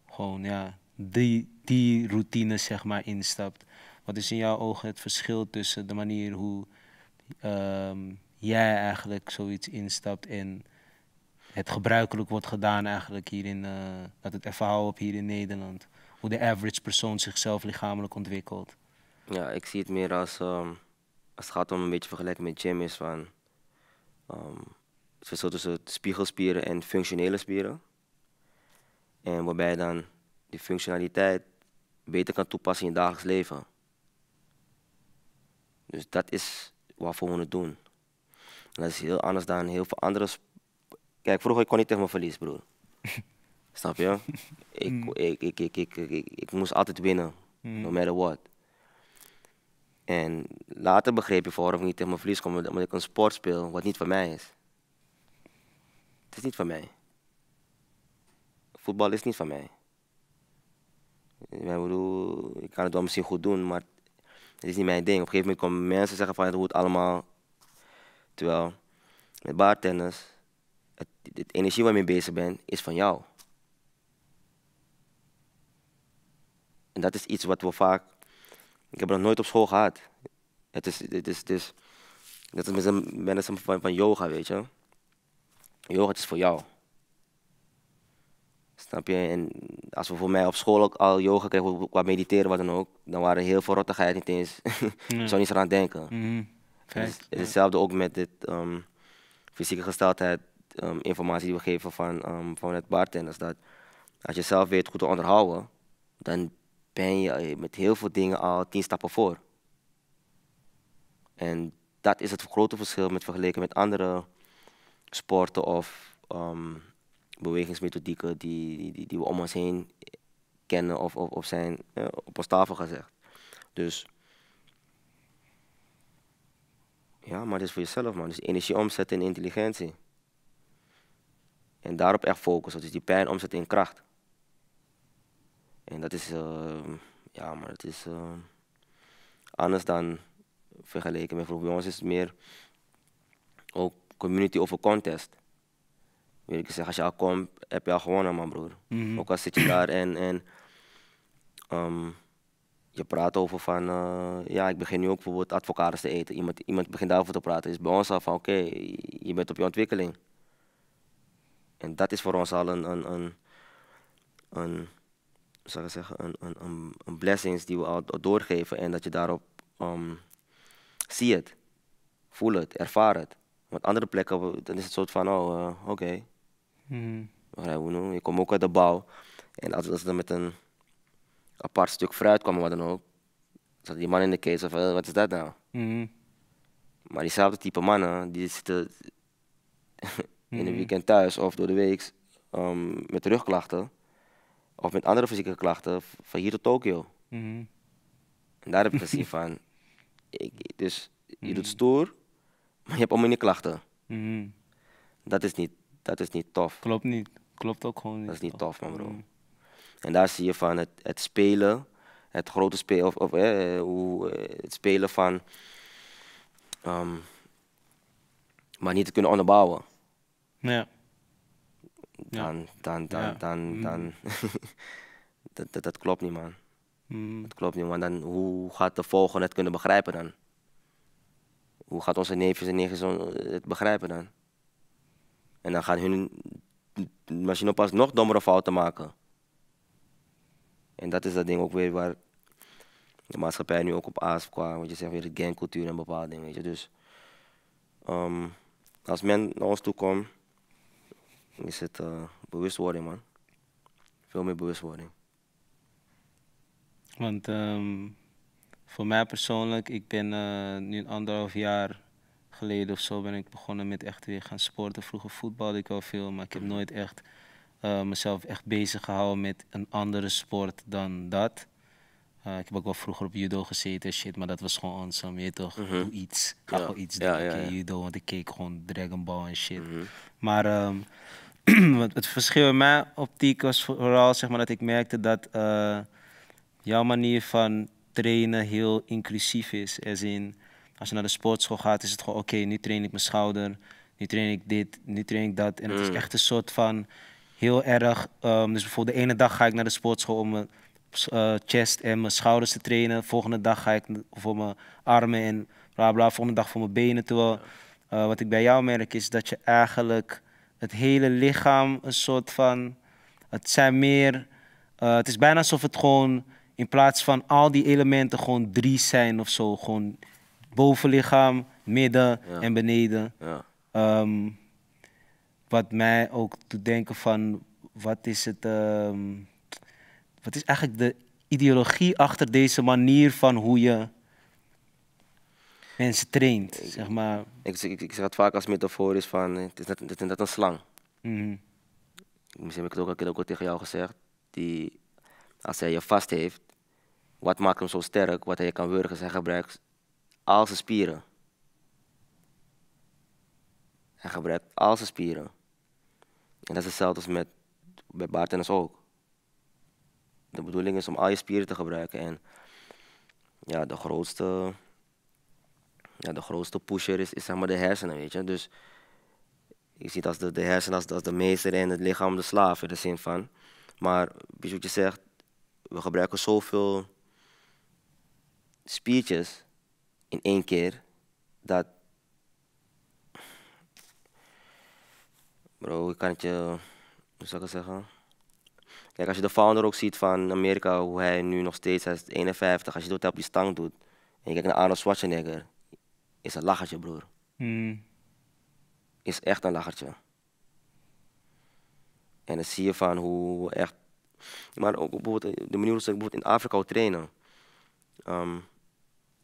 gewoon, ja, die, die routine, zeg maar, instapt. Wat is in jouw ogen het verschil tussen de manier hoe ehm, jij eigenlijk zoiets instapt en het gebruikelijk wordt gedaan eigenlijk hier in, eh, dat het verhaal op hier in Nederland? Hoe de average persoon zichzelf lichamelijk ontwikkelt? Ja, ik zie het meer als ehm, als het gaat om een beetje vergelijken met gym is van um, het verschil tussen spiegelspieren en functionele spieren. En waarbij je dan die functionaliteit beter kan toepassen in je dagelijks leven. Dus dat is waarvoor we het doen. dat is heel anders dan heel veel andere. Kijk, vroeger kon ik tegen mijn verlies, broer. Snap je? Ik, mm. ik, ik, ik, ik, ik, ik, moest altijd winnen, no mm. matter what. En later begreep je voor of niet tegen mijn verlies kom omdat ik een sport speel wat niet van mij is. Het is niet van mij. Voetbal is niet van mij. Ik bedoel, ik kan het wel misschien goed doen, maar het is niet mijn ding. Op een gegeven moment komen mensen zeggen van hoe het allemaal. Terwijl met baartennis, het, het energie waarmee je bezig bent, is van jou. En dat is iets wat we vaak ik heb nog nooit op school gehad. Het is, het is, het is een van, van yoga, weet je. Yoga, is voor jou. Snap je? En als we voor mij op school ook al yoga kregen, qua mediteren, wat dan ook, dan waren heel veel rottigheid niet eens. Nee. Ik zou niet eraan denken. Mm Hetzelfde ook met dit um, fysieke gesteldheid, ehm, informatie die we geven van, um, van het bartenders. Dat als je zelf weet goed te onderhouden, dan ben je eh, met heel veel dingen al tien stappen voor. En dat is het grote verschil met vergeleken met andere sporten of ehm, bewegingsmethodieken die, die, die, we om ons heen kennen of, of, zijn eh, op ons tafel gezegd. Dus ja, maar dat is voor jezelf man. Dus energie omzetten in intelligentie. En daarop echt focussen. Dus die pijn omzetten in kracht. En dat is, eh, ja, maar het is eh, anders dan vergeleken met vroeger. Bij ons is het meer ook community over contest. wil ik zeggen, als je al komt, heb je al gewonnen, man broer. Mhm. Ook al zit je daar en, en ehm, je praat over van, eh, ja, ik begin nu ook bijvoorbeeld advocaten te eten. Iemand, iemand begint daarover te praten. Is bij ons al van, oké, je bent op je ontwikkeling. En dat is voor ons al een, een, een, een zou ik zeggen, een, een, een, blessings die we al doorgeven en dat je daarop um, zie het, voel het, ervaar het. Want andere plekken, dan is het soort van, oh, eh, oké. Hmm. Okay. Je komt ook uit de bouw. En als, als ze dan met een apart stuk fruit kwam, wat dan ook, zat die man in de case van, eh, wat is dat nou? Hmm. Maar diezelfde type mannen, die zitten in een hmm. weekend thuis of door de week ehm, met rugklachten of met andere fysieke klachten van hier tot Tokio. Mhm. En daar heb ik gezien van, ik, dus je doet mhm. stoer, maar je hebt allemaal niet klachten. Mhm. Dat, is niet, dat is niet tof. Klopt niet. Klopt ook gewoon niet. Dat is niet tof, man bro. En daar zie je van het, het spelen, het grote spelen, of, eh, hoe, eh, het spelen van, ehm, maar niet te kunnen onderbouwen. Ja dan, dan, dan, dan, mm. dan dat, dat, klopt niet, man. Mm. Dat klopt niet, man. Dan, hoe gaat de volgende het kunnen begrijpen dan? Hoe gaat onze neefjes en neefjes het begrijpen dan? En dan gaan hun misschien nog pas nog dommere fouten maken. En dat is dat ding ook weer waar de maatschappij nu ook op aas kwam. je zegt weer de gangcultuur en bepaalde dingen, weet je. Dus ehm, als men naar ons toe komt is het eh, bewustwording, man. Veel meer bewustwording. Want ehm, voor mij persoonlijk, ik ben uh, nu anderhalf jaar geleden of zo ben ik begonnen met echt weer gaan sporten. Vroeger voetbalde ik al veel, maar ik heb mhm. nooit echt eh, mezelf echt bezig gehouden met een andere sport dan dat. ik heb ook wel vroeger op judo gezeten shit, maar dat was gewoon awesome. Je toch, mhm. doe iets. Ga ja. gewoon iets ja, doen. judo, want ik keek gewoon Dragon Ball en shit. Mhm. Maar ehm, het verschil in mijn optiek was vooral zeg maar, dat ik merkte dat eh, jouw manier van trainen heel inclusief is. Als in, als je naar de sportschool gaat, is het gewoon oké, nu train ik mijn schouder, nu train ik dit, nu train ik dat. En het is mm. echt een soort van heel erg. Ehm, dus bijvoorbeeld de ene dag ga ik naar de sportschool om mijn eh, chest en mijn schouders te trainen. Volgende dag ga ik voor mijn armen en bla bla. Volgende dag voor mijn benen. Terwijl eh, wat ik bij jou merk is dat je eigenlijk het hele lichaam een soort van. Het zijn meer. Eh, het is bijna alsof het gewoon in plaats van al die elementen gewoon drie zijn of zo. Gewoon bovenlichaam, midden en beneden. Ja. Ehm, wat mij ook doet denken van wat is het. Ehm, wat is eigenlijk de ideologie achter deze manier van hoe je mensen traint, ik, zeg maar. Ik, ik, ik, zeg het vaak als metafoor is van, eh, het is net, het is net een slang. Mhm. Misschien heb ik het ook een keer ook al tegen jou gezegd, die, als hij je vast heeft, wat maakt hem zo sterk, wat hij kan wurgen, hij gebruikt al zijn spieren. Hij gebruikt al zijn spieren. En dat is hetzelfde als met, bij baartennis ook. De bedoeling is om al je spieren te gebruiken en ja, de grootste ja, de grootste pusher is, is zeg maar de hersenen, weet je. Dus je ziet als de, de hersenen als, als de meester en het lichaam de slaaf, in de zin van. Maar weet je wat je zegt, we gebruiken zoveel spiertjes in één keer, dat... Bro, ik kan het je... Hoe zou ik het zeggen? Kijk, als je de founder ook ziet van Amerika, hoe hij nu nog steeds, hij is 51, als je dat op die stang doet, en je kijkt naar Arnold Schwarzenegger, is een lachertje, broer. Hmm. Is echt een lachertje. En dan zie je van hoe echt. Maar ook bijvoorbeeld eh, de manier waarop ik bijvoorbeeld in Afrika trainen. Ehm,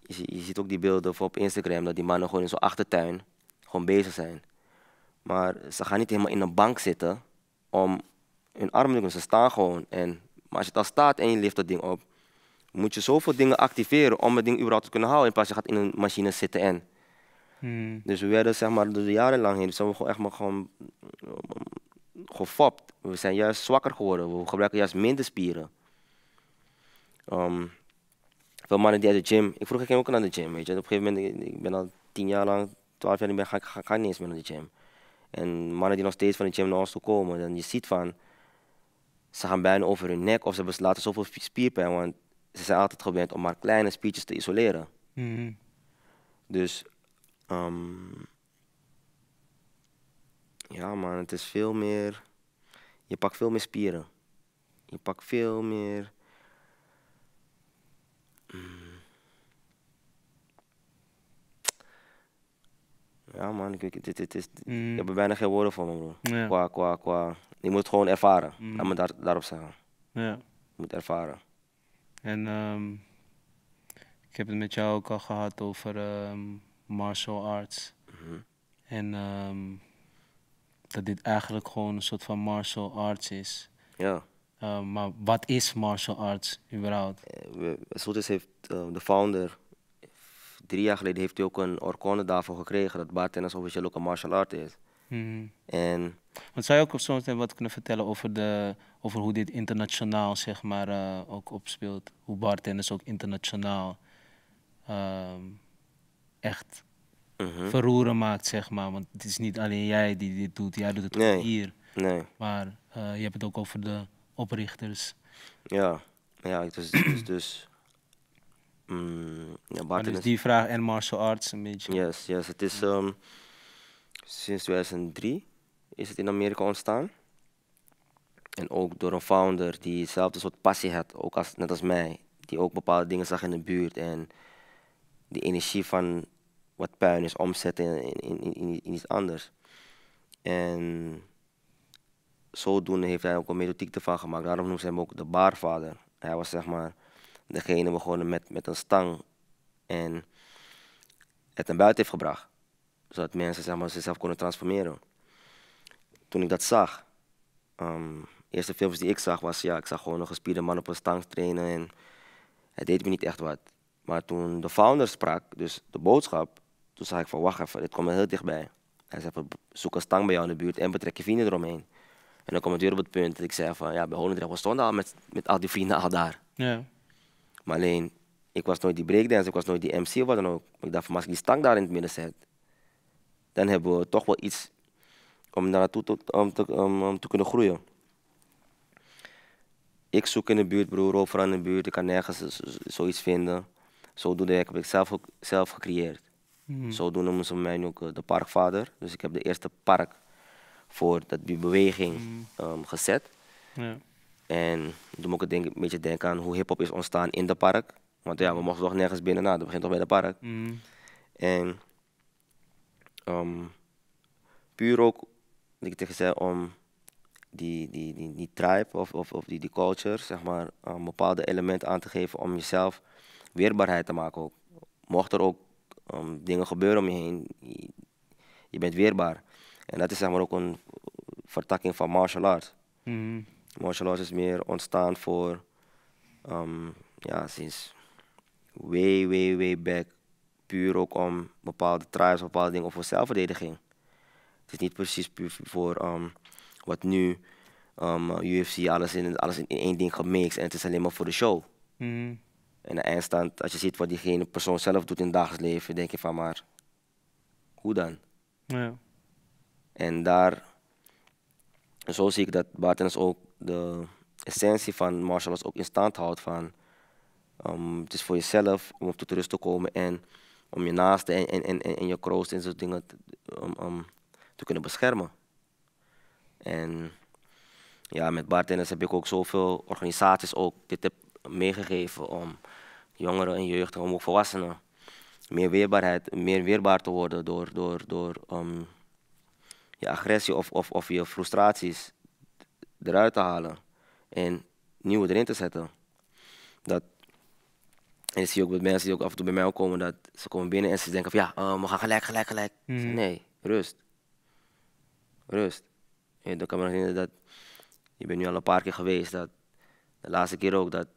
je, ziet ook die beelden op Instagram dat die mannen gewoon in zo'n achtertuin gewoon bezig zijn. Maar ze gaan niet helemaal in een bank zitten om hun armen te Ze staan gewoon. En, maar als je dan staat en je lift dat ding op, moet je zoveel dingen activeren om het ding überhaupt te kunnen halen. In plaats van je gaat in een machine zitten en. Hmm. Dus we werden zeg maar door dus de jaren lang heen, dus zijn we gewoon echt maar gewoon eh, gefopt. We zijn juist zwakker geworden. We gebruiken juist minder spieren. Um, veel mannen die uit de gym. Ik vroeg ik ook naar de gym, weet Op een gegeven moment, ik ben al tien jaar lang, twaalf jaar, ben, ga, ga, niet eens meer naar de gym. En mannen die nog steeds van de gym naar ons toe komen, dan je ziet van, ze gaan bijna over hun nek of ze laten zoveel spierpijn. Want ze zijn altijd gewend om maar kleine speeches te isoleren. Mhm. Dus, ehm, ja man, het is veel meer, je pakt veel meer spieren. Je pakt veel meer... Mm. Ja man, ik dit, dit mhm. heb er bijna geen woorden voor me bro. Qua, qua, qua. Je moet het gewoon ervaren. Mhm. Laat me daar, daarop zeggen. Ja. Je moet ervaren. En ehm, ik heb het met jou ook al gehad over ehm, martial arts. Mhm. En ehm, dat dit eigenlijk gewoon een soort van martial arts is. Ja. maar wat is martial arts überhaupt? Als eh, heeft de founder drie jaar geleden heeft hij ook een orkonde daarvoor gekregen dat bartennis officieel ook een martial art is. Hmm. En, Want zou je ook op soms wat kunnen vertellen over, de, over hoe dit internationaal zeg maar, eh, ook opspeelt? Hoe bartenders ook internationaal ehm, echt mhm. verroeren maakt, zeg maar. Want het is niet alleen jij die dit doet, jij doet het ook hier. Nee. Maar eh, je hebt het ook over de oprichters. Ja, ja dus, mm, dus, dus ja, bartenders... dus die vraag en martial arts een beetje. Yes, yes. Het is... Ehm, sinds 2003 is het in Amerika ontstaan. En ook door een founder die hetzelfde soort passie had, ook als, net als mij. Die ook bepaalde dingen zag in de buurt en die energie van wat puin is omzetten in, in, in, in iets anders. En zodoende heeft hij ook een methodiek ervan gemaakt. Daarom noemen ze hem ook de baarvader. Hij was zeg maar degene begonnen met, met een stang en het naar buiten heeft gebracht zodat mensen zeg maar, zichzelf kunnen transformeren. Toen ik dat zag, ehm, de eerste films die ik zag was, ja, ik zag gewoon een gespierde man op een stang trainen en het deed me niet echt wat. Maar toen de founder sprak, dus de boodschap, toen zag ik van wacht even, dit komt er heel dichtbij. Hij zei van zoek een stang bij jou in de buurt en betrek je vrienden eromheen. En dan kwam het weer op het punt dat ik zei van ja, bij Holendrecht, we stonden al met, met al die vrienden al daar. Ja. Maar alleen, ik was nooit die breakdance, ik was nooit die MC of wat dan ook. Ik dacht van als ik die stang daar in het midden zet, dan hebben we toch wel iets om naartoe te, om te, om, om te kunnen groeien. Ik zoek in de buurt, broer, overal in de buurt. Ik kan nergens zoiets vinden. Zodoende heb ik zelf, zelf gecreëerd. Zo mhm. Zodoende noemen ze mij ook eh, de parkvader. Dus ik heb de eerste park voor dat, die beweging mhm. ehm, gezet. Ja. En toen moet ik denk, een beetje denken aan hoe hip-hop is ontstaan in de park. Want ja, we mochten toch nergens binnen. Nou, dat begint toch bij de park. Mhm. En um, puur ook, ik tegen zei, om die, die, die, die tribe of, of, of die, die culture, zeg maar, een bepaalde element aan te geven om jezelf weerbaarheid te maken ook. Mocht er ook um, dingen gebeuren om je heen, je bent weerbaar. En dat is zeg maar ook een vertakking van martial arts. Mm-hmm. Martial arts is meer ontstaan voor, um, ja, sinds way, way, way back puur ook om bepaalde trials, bepaalde dingen, of voor zelfverdediging. Het is niet precies puur voor ehm, wat nu ehm, UFC, alles in, alles in één ding gemixt en het is alleen maar voor de show. Mm. En de eindstand, als je ziet wat diegene persoon zelf doet in het dagelijks leven, denk je van maar, hoe dan? Ja. En daar, zo zie ik dat is ook de essentie van martial arts ook in stand houdt van, ehm, het is voor jezelf om op tot rust te komen en om je naasten en, en, en, je kroost en zo dingen te, te kunnen beschermen. En ja, met bartenders heb ik ook zoveel organisaties ook dit heb meegegeven om jongeren en jeugd, om ook volwassenen, meer weerbaarheid, meer weerbaar te worden door, door, door um, je agressie of, of, of je frustraties eruit te halen en nieuwe erin te zetten. Dat en je zie ook bij mensen die ook af en toe bij mij komen, dat ze komen binnen en ze denken van ja, eh, we gaan gelijk, gelijk, gelijk. Hmm. nee, rust. Rust. Ja, dan kan me herinneren dat, je bent nu al een paar keer geweest, dat de laatste keer ook, dat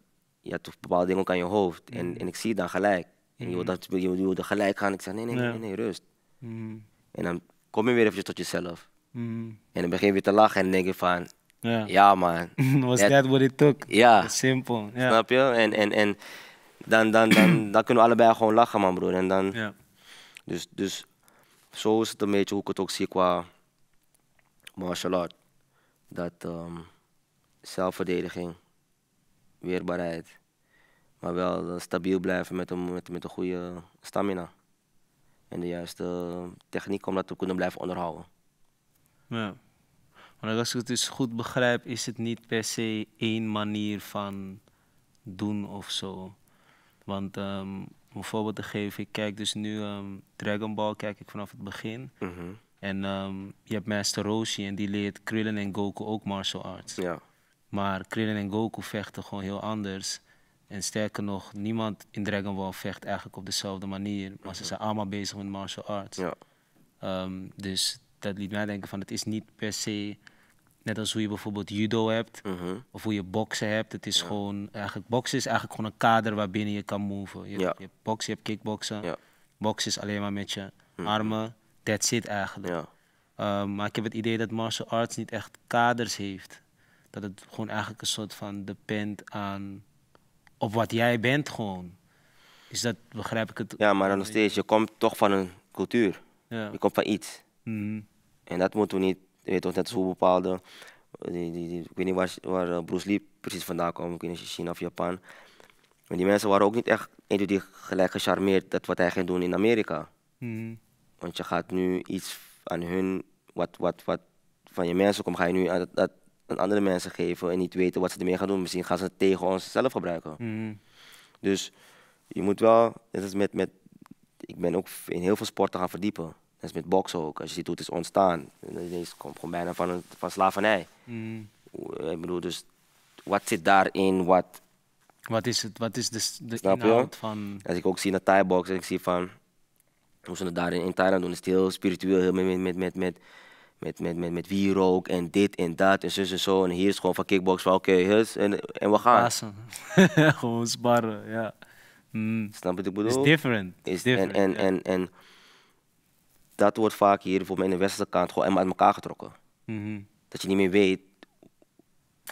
je toch bepaalde dingen ook aan je hoofd. Mm. En, hmm. en ik zie het dan gelijk. En je hmm. wil, dat, je, wil gelijk gaan. Ik zeg nee, nee, nee, nee, rust. En dan kom je weer eventjes tot jezelf. En dan begin je weer te lachen en denk je van, ja, ja man. Was that, what it took? Ja. Simpel. Snap je? En, en, en dan, dan, dan, dan kunnen we allebei gewoon lachen, man, broer. En dan, ja. dus, dus zo is het een beetje hoe ik het ook zie qua martial art. Dat ehm, zelfverdediging, weerbaarheid, maar wel eh, stabiel blijven met een, met, met een goede stamina. En de juiste eh, techniek om dat te kunnen blijven onderhouden. Ja. Maar als ik het dus goed begrijp, is het niet per se één manier van doen of zo. Want um, om een voorbeeld te geven, ik kijk dus nu um, Dragon Ball kijk ik vanaf het begin. Mhm. En ehm, je hebt Master Roshi en die leert Krillin en Goku ook martial arts. Ja. Maar Krillin en Goku vechten gewoon heel anders. En sterker nog, niemand in Dragon Ball vecht eigenlijk op dezelfde manier. Maar ze mhm. zijn allemaal bezig met martial arts. Ja. dus dat liet mij denken van het is niet per se Net als hoe je bijvoorbeeld judo hebt mhm. of hoe je boksen hebt. Het is gewoon, eigenlijk, boksen is eigenlijk gewoon een kader waarbinnen je kan moven. Je, ja. je hebt boksen, je hebt kickboksen. Ja. Boksen is alleen maar met je mhm. armen. That's it eigenlijk. Um, maar ik heb het idee dat martial arts niet echt kaders heeft. Dat het gewoon eigenlijk een soort van depend aan op wat jij bent gewoon. Is dat, begrijp ik het? Ja, maar dan nog steeds, je komt toch van een cultuur. Je komt van iets. Mhm. En dat moeten we niet je weet toch, net zo bepaalde, die, die, ik weet niet waar, waar eh, Bruce Lee precies vandaan kwam, ik weet niet, China of Japan. Maar die mensen waren ook niet echt die gelijk gecharmeerd dat wat hij ging doen in Amerika. Hmm. Want je gaat nu iets aan hun, wat, wat, wat van je mensen komt, ga je nu aan, dat, aan andere mensen geven en niet weten wat ze ermee gaan doen. Misschien gaan ze het tegen ons zelf gebruiken. Hmm. Dus je moet wel, dat is met, met, ik ben ook in heel veel sporten gaan verdiepen. Dat is met boksen ook. Als je ziet hoe het is ontstaan. deze komt gewoon bijna van, van slavernij. Mm. Eh, ik bedoel, dus wat zit daarin? Wat, wat is, het, wat is de, de inhoud van... Als ik ook zie naar Thai box en ik zie van... Hoe ze het daarin in Thailand doen, is het heel spiritueel. Heel met, met, met, met, met, met, met, met wierook en dit en dat en zo en zo. En hier is gewoon van kickbox van oké, okay, en, en we gaan. gewoon sparren, ja. Mm. Snap je ik bedoel? It's different. different en, en, dat wordt vaak hier voor mij in de westerse kant gewoon uit elkaar getrokken. Mhm. Dat je niet meer weet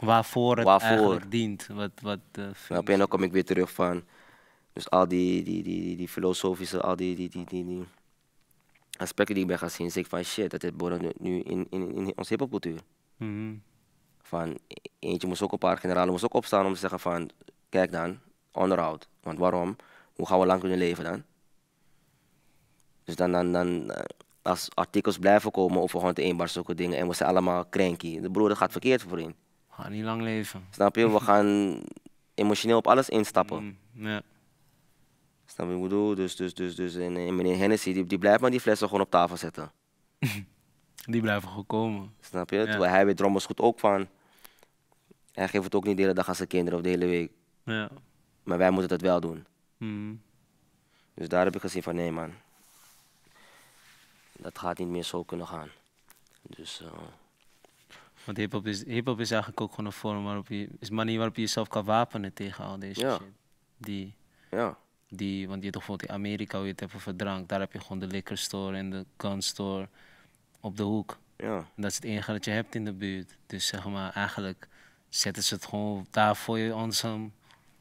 waarvoor het waarvoor. eigenlijk dient. Wat, wat, eh, en dan kom ik weer terug van. Dus al die, die, die, die, filosofische, al die, die, die, die, aspecten die ik ben gaan zien, zeg ik van shit, dat is nu in, in, in onze hippocultuur. Mm Van eentje moest ook een paar generalen moest ook opstaan om te zeggen van kijk dan, onderhoud. Want waarom? Hoe gaan we lang kunnen leven dan? Dus dan, dan, dan eh, als artikels blijven komen over gewoon te eenbaar zulke dingen en we zijn allemaal cranky. De broer, gaat verkeerd voorin in. Gaan niet lang leven. Snap je? We gaan emotioneel op alles instappen. Mm, ja. Snap je wat ik bedoel? Dus, dus, dus, dus en, meneer Hennessy, die, die blijft maar die flessen gewoon op tafel zetten. die blijven gewoon komen. Snap je? Hij weet drommels goed ook van. Hij geeft het ook niet de hele dag aan zijn kinderen of de hele week. Ja. Maar wij moeten het wel doen. Mm. Dus daar heb ik gezien van nee man, dat gaat niet meer zo kunnen gaan. Dus, eh, Want hip-hop is, hip is eigenlijk ook gewoon een vorm waarop je, is manier waarop je jezelf kan wapenen tegen al deze shit. Die, ja. die, want je hebt bijvoorbeeld in Amerika hoe je het hebt over daar heb je gewoon de liquorstore store en de gun store op de hoek. Ja. dat is het enige dat je hebt in de buurt. Dus zeg maar, eigenlijk zetten ze het gewoon daar voor je ons.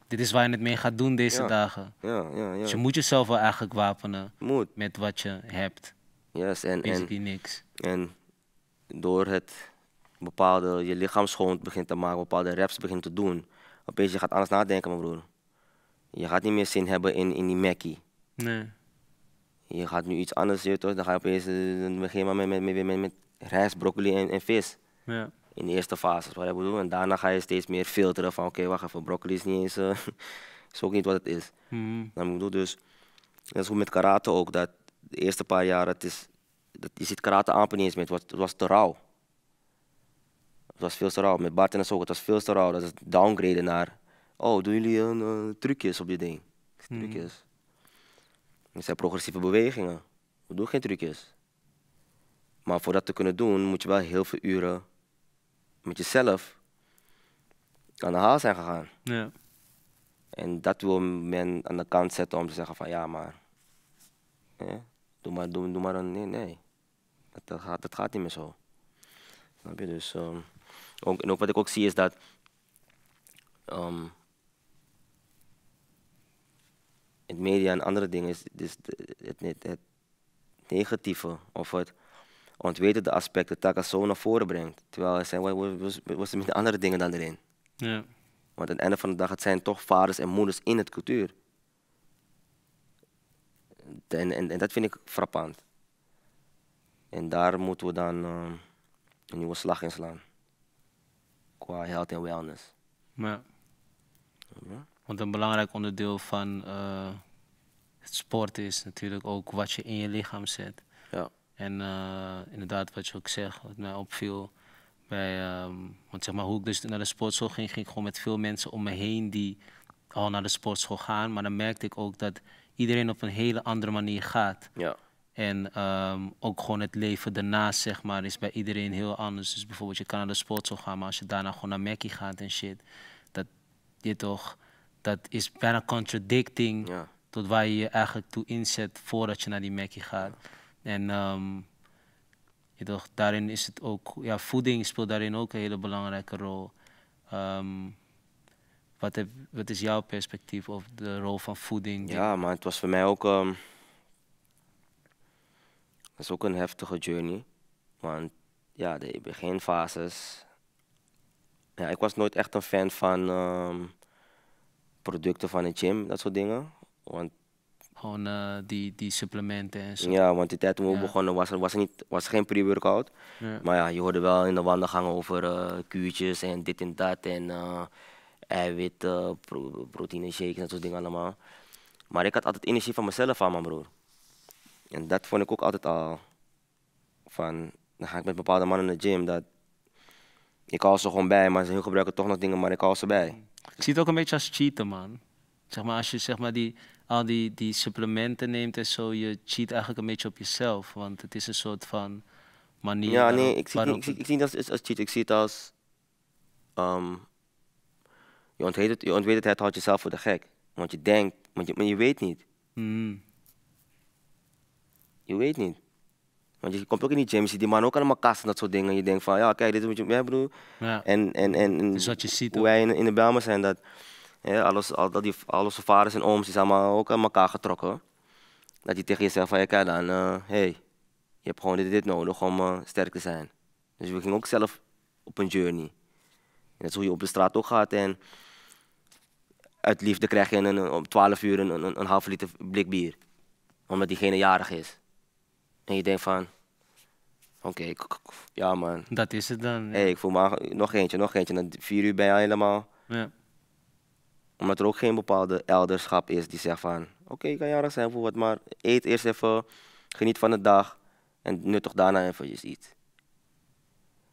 Dit is waar je het mee gaat doen deze dagen. Ja, ja, ja. Dus je moet jezelf wel eigenlijk wapenen moet. met wat je hebt. Yes, en, Basically en, niks. En door het bepaalde, je lichaam schoon begint te maken, bepaalde reps begint te doen. Opeens je gaat anders nadenken, mijn broer. Je gaat niet meer zin hebben in, in die Mackie. Nee. Je gaat nu iets anders, doen, toch? dan ga je opeens eh, beginnen met, met, met, met, met rijst, broccoli en, en vis. Ja. In de eerste fase, wat ik bedoel. En daarna ga je steeds meer filteren van, oké, wacht even, broccoli is niet eens, uh, is ook niet wat het is. Mm -hmm. dus, dat is hoe met karate ook, dat de eerste paar jaren, het is, dat, je ziet karate aan niet eens meer. Het was, het was te rauw. Het was veel te rauw. Met Bart en zo, het was veel te rauw. Dat is downgraden naar, oh, doen jullie een, uh, trucjes op je ding? Mhm. Trucjes. Het zijn progressieve bewegingen. We doen geen trucjes. Maar voor dat te kunnen doen, moet je wel heel veel uren met jezelf aan de haal zijn gegaan. Ja. En dat wil men aan de kant zetten om te zeggen van ja, maar maar doe, maar een... Nee, nee. Dat, gaat, dat gaat niet meer zo. Snap je? Dus, ehm, ook, en ook wat ik ook zie is dat... Ehm, in het media en andere dingen is, is het, het, negatieve of het ontwetende aspect dat Taka zo naar voren brengt. Terwijl ze zijn, was met andere dingen dan erin. Ja. Want aan het einde van de dag, het zijn toch vaders en moeders in het cultuur. En, en, dat vind ik frappant. En daar moeten we dan ehm, een nieuwe slag in slaan. Qua health en wellness. Ja. ja. Want een belangrijk onderdeel van uh, het sport is natuurlijk ook wat je in je lichaam zet. Ja. En eh, inderdaad, wat je ook zegt, wat mij opviel. Bij, ehm, want zeg maar, hoe ik dus naar de sportschool ging, ging ik gewoon met veel mensen om me heen die al naar de sportschool gaan. Maar dan merkte ik ook dat iedereen op een hele andere manier gaat. Ja. En ehm, ook gewoon het leven daarna, zeg maar, is bij iedereen heel anders. Dus bijvoorbeeld, je kan naar de sportschool gaan, maar als je daarna gewoon naar Mackie gaat en shit, dat, je toch, dat is bijna contradicting tot waar je je eigenlijk toe inzet voordat je naar die Mackie gaat. En ehm, je toch, daarin is het ook, ja, voeding speelt daarin ook een hele belangrijke rol. Ehm, wat, wat is jouw perspectief op de rol van voeding? Ja, maar het was voor mij ook. dat ehm, is ook een heftige journey. Want ja, de beginfases. Ja, ik was nooit echt een fan van ehm, producten van de gym, dat soort dingen. Want gewoon eh, die, die supplementen en zo. Ja, want die tijd toen we begonnen was er was niet, was geen pre-workout. Ja. Maar ja, je hoorde wel in de wandelgangen over uh, kuurtjes en dit en dat. En eh, eiwitten, eh, eh, pro proteïne shakes en dat soort dingen allemaal. Maar ik had altijd energie van mezelf aan, mijn broer. En dat vond ik ook altijd al. Van, dan ga ik met bepaalde mannen in de gym. Dat, ik hou ze gewoon bij, maar ze gebruiken toch nog dingen, maar ik hou ze bij. Ik zie het ook een beetje als cheaten, man. Zeg maar, als je zeg maar, die, al die, die supplementen neemt en zo, je cheat eigenlijk een beetje op jezelf. Want het is een soort van manier. Ja, nee, ik zie, het, niet, ik, zie, ik als, cheat. Ik zie het als. Ehm, je ontweet het, je ontweet het, houdt jezelf voor de gek. Want je denkt, want je, maar je weet niet. Hmm. Je weet niet. Want je komt ook in die gym, je ziet die man ook allemaal kasten, dat soort dingen. En je denkt van, ja, kijk, dit is wat je ja, bedoel. Ja. En, en, en, en dus wat je ziet, hoe wij in, de Belmen zijn, dat ja, alles, al, dat die, alles vaders en ooms, die allemaal ook aan elkaar getrokken. Dat je tegen jezelf van, ja, kijk dan, uh, hey, je hebt gewoon dit, dit nodig om uh, sterk te zijn. Dus we gingen ook zelf op een journey. En dat is hoe je op de straat ook gaat. En uit liefde krijg je een, om 12 uur een, een, een half liter blik bier. Omdat diegene jarig is. En je denkt van, Oké, ja man. Dat is het dan. Hey, ik voel me nog eentje, nog eentje. Dan vier uur ben je helemaal. Ja. Omdat er ook geen bepaalde elderschap is die zegt van... Oké, okay, kan jarig zijn voor wat, maar eet eerst even. Geniet van de dag. En nuttig daarna eventjes iets.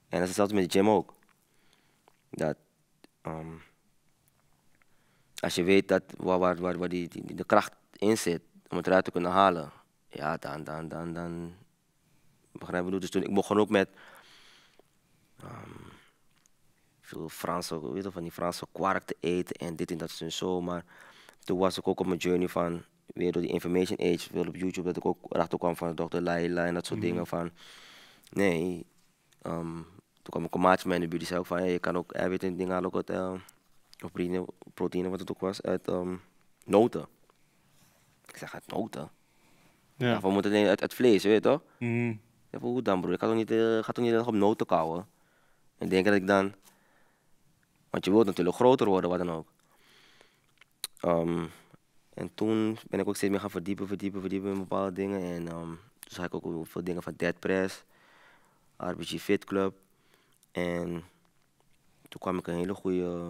En dat is hetzelfde met de gym ook. Dat... Ehm, als je weet dat, waar, waar, waar die, de kracht in zit om het eruit te kunnen halen, ja, dan, dan, dan, dan begrijp je Dus toen, ik begon ook met ehm, veel Franse, weet je, van die Franse kwark te eten en dit en dat en zo. Maar toen was ik ook op mijn journey van, weer door die information age, veel op YouTube, dat ik ook erachter kwam van dokter Laila en dat soort mhm. dingen. Van, nee, ehm, toen kwam ik een maatje met in de buurt, die zei ook van, hey, je kan ook weet en dingen halen, ook het, uh, eh, of proteïne, proteïne wat het ook was, uit ehm, noten. Ik zeg, uit noten? Ja. van we moeten het uit, uit vlees, weet je toch? Mm. zeg, hoe dan broer? Ik ga toch niet, uh, ga toch niet op noten kouwen? En denk dat ik dan... Want je wilt natuurlijk groter worden, wat dan ook. Ehm, en toen ben ik ook steeds meer gaan verdiepen, verdiepen, verdiepen in bepaalde dingen. En um, toen zag ik ook veel dingen van Dead Press, RBG Fit Club. En toen kwam ik een hele goede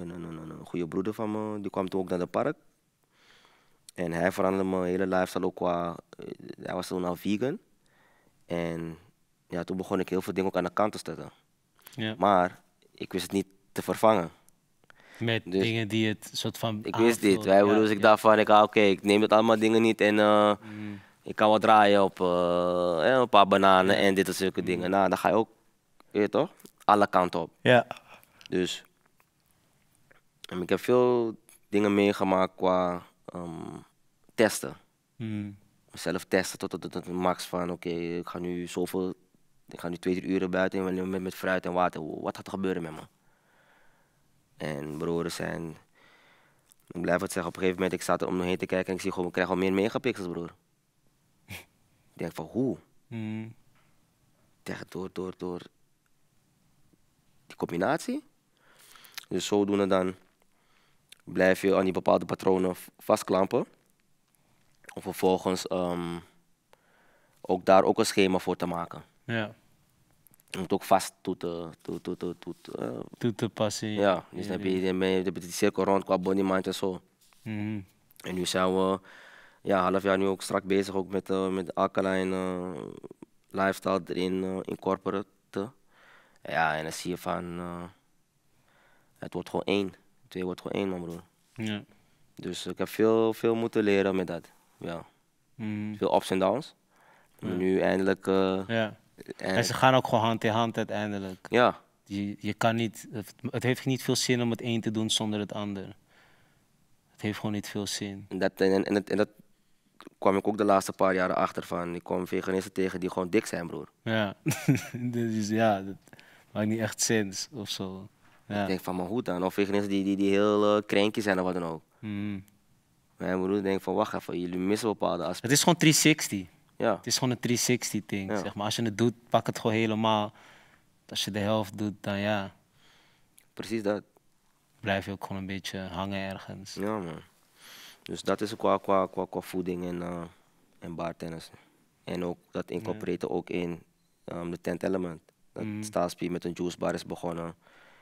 een, goede broeder van me, die kwam toen ook naar het park. En hij veranderde mijn hele lifestyle ook qua... Eh, hij was toen al vegan. En ja, toen begon ik heel veel dingen ook aan de kant te zetten. Ja. Maar ik wist het niet te vervangen. Met dus dingen die het soort van. Ik wist dit. Wij, ja, dus ik daarvan, dacht van, ik, ah, oké, ik neem dat allemaal dingen niet en eh, mm. ik kan wat draaien op eh, een paar bananen en dit en zulke mm. dingen. Nou, dan ga je ook, weet je toch, alle kanten op. Ja. Dus Ehm, ik heb veel dingen meegemaakt qua ehm, testen. zelf hmm. Mezelf testen tot, tot, max van oké, ik ga nu zoveel, ik ga nu twee, drie uren buiten met, met fruit en water. Wat gaat er gebeuren met me? En broers zijn, ik blijf het zeggen, op een gegeven moment ik zat er om naar heen te kijken en ik zie gewoon, ik krijg al meer megapixels broer. ik denk van hoe? Mm. door, door, door die combinatie. Dus zodoende dan blijf je aan die bepaalde patronen vastklampen. Om vervolgens ehm, ook daar ook een schema voor te maken. Ja. Om het ook vast toe te, toe, toe, toe, eh, te passen. Ja, dus dan heb je, dan heb die cirkel rond qua bodymind en zo. Mm En nu zijn we ja, half jaar nu ook strak bezig ook met, uh, met Alkaline eh, Lifestyle erin incorporeren. Ja, en dan zie je van, het wordt gewoon één je wordt gewoon één, man, broer. Ja. Dus ik heb veel, veel moeten leren met dat. Ja. Mm. Veel ups en downs. nu eindelijk, eh, ja. En ze gaan ook gewoon hand in hand uiteindelijk. Ja. Je, je kan niet, het heeft niet veel zin om het een te doen zonder het ander. Het heeft gewoon niet veel zin. Dat, en, en, en, en dat kwam ik ook de laatste paar jaren achter van. Ik kwam veganisten tegen die gewoon dik zijn, broer. Ja, dus ja, dat maakt niet echt zin of zo. Ik denk van, maar goed dan. Of die, die, die heel uh, zijn of wat dan ook. Mm. Mijn broer denkt van, wacht even, jullie missen bepaalde aspecten. Het is gewoon 360. Ja. Het is gewoon een 360 ding. Zeg maar. Als je het doet, pak het gewoon helemaal. Als je de helft doet, dan ja. Precies dat. Blijf je ook gewoon een beetje hangen ergens. Ja man. Dus dat is qua, qua, qua, qua voeding en, uh, en baartennis En ook dat incorporeren ook in ehm, de tent element. Dat mm. Staalspie met een juice bar is begonnen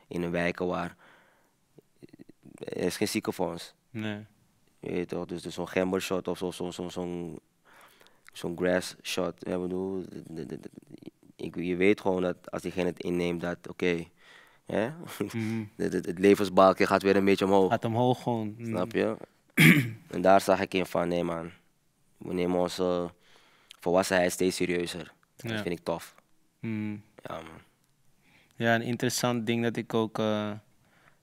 in een wijken waar er is geen ziekenfonds. Nee. Je weet toch, dus, dus zo'n gember shot of zo'n zo, zo, zo, zo'n grass shot. Ja, bedoel, ik, je weet gewoon dat als diegene het inneemt, dat oké, okay, mhm. het, levensbalkje gaat weer een beetje omhoog. Gaat omhoog gewoon. Mhm. Snap je? en daar zag ik in van, nee man, we nemen onze volwassenheid steeds serieuzer. Dat vind ik tof. Mhm. Ja man. Ja, een interessant ding dat ik ook eh,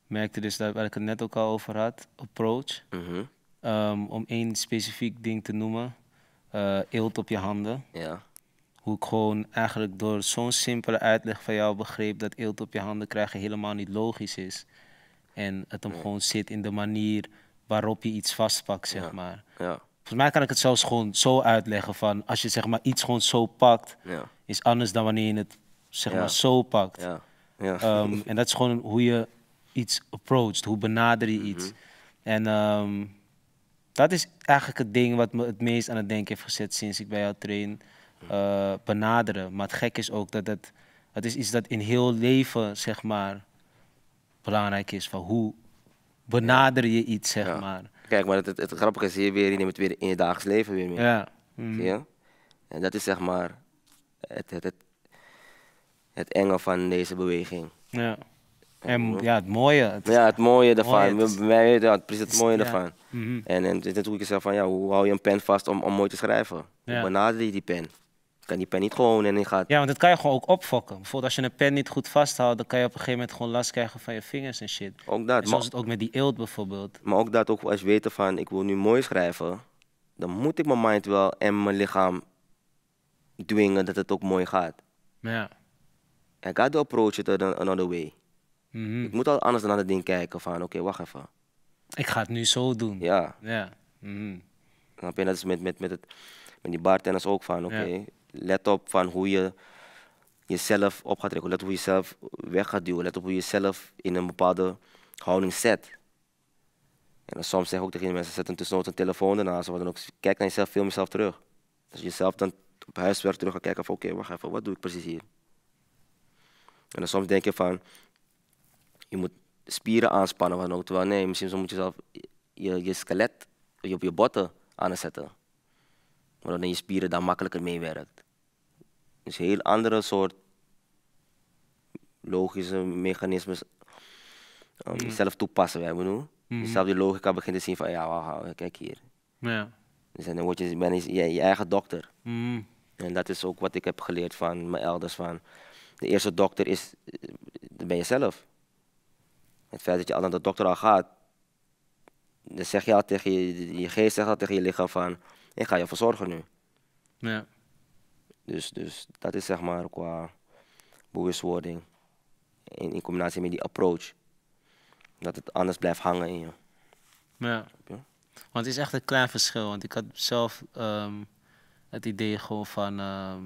merkte, dus dat, waar ik het net ook al over had, approach. Mhm. Ehm, om één specifiek ding te noemen, uh, eelt op je handen. Ja. Hoe ik gewoon eigenlijk door zo'n simpele uitleg van jou begreep dat eelt op je handen krijgen helemaal niet logisch is. En het hem gewoon zit in de manier waarop je iets vastpakt, zeg maar. Ja. Volgens mij kan ik het zelfs gewoon zo uitleggen van als je zeg maar iets gewoon zo pakt, ja. is anders dan wanneer je het zeg maar zo pakt. Um, en dat is gewoon hoe je iets approacht, hoe benader je iets. Mhm. En ehm, dat is eigenlijk het ding wat me het meest aan het denken heeft gezet sinds ik bij jou train. Mhm. Eh, benaderen. Maar het gek is ook dat het, het is iets dat in heel leven, zeg maar, belangrijk is. Van hoe benader je iets, zeg maar. Kijk, maar het, het, het, grappige is hier weer, je neemt het weer in je dagelijks leven weer mee. Ja. Mhm. En dat is zeg maar het, het het enge van deze beweging. Ja. En ja, het mooie. ja, het mooie ervan. Wij weten ja, precies het mooie ervan. En Mm -hmm. En, en natuurlijk van, ja, hoe hou je een pen vast om, om mooi te schrijven? Ja. Hoe benader je die pen? Kan die pen niet gewoon en in gaat. Ja, want dat kan je gewoon ook opfokken. Bijvoorbeeld als je een pen niet goed vasthoudt, dan kan je op een gegeven moment gewoon last krijgen van je vingers en shit. Ook dat. En zoals het ook met die eelt bijvoorbeeld. Maar ook dat, ook als je weet van, ik wil nu mooi schrijven, dan moet ik mijn mind wel en mijn lichaam dwingen dat het ook mooi gaat. Ja. I got to approach it another way. Mm Ik moet al anders naar dat ding kijken van, oké, wacht even. Ik ga het nu zo doen. Ja. ja. Mm -hmm. je? Dat is met, met, met, het, met die bartenders ook van, oké, let op van hoe je jezelf op gaat trekken. Let op hoe je jezelf weg gaat duwen. Let op hoe je jezelf in een bepaalde houding zet. En dan soms zeg ik ook tegen mensen, zet een een telefoon ernaast of dan ook. Kijk naar jezelf, film jezelf terug. Dus jezelf dan op huiswerk terug gaat kijken van, oké, wacht even, wat doe ik precies hier? En dan soms denk je van, je moet spieren aanspannen, want ook. Terwijl nee, misschien moet je zelf je, je skelet, op je botten aanzetten. Waardoor je spieren dan makkelijker meewerkt Dus een heel andere soort logische mechanismes um, zelf toepassen, wij bedoel. Mm. Jezelf die logica begint te zien van, ja, wauw kijk hier. Ja. Dus dan word je, ben je, je, eigen dokter. Mm. En dat is ook wat ik heb geleerd van mijn elders, van de eerste dokter is, eh, ben je zelf. Het feit dat je al naar de dokter al gaat, dan zeg je al tegen je, je geest, zegt al tegen je lichaam van, ik ga je verzorgen nu. Ja. Dus, dus dat is zeg maar qua bewustwording in, combinatie met die approach. Dat het anders blijft hangen in je. Ja. Want het is echt een klein verschil. Want ik had zelf ehm, het idee gewoon van... Ehm,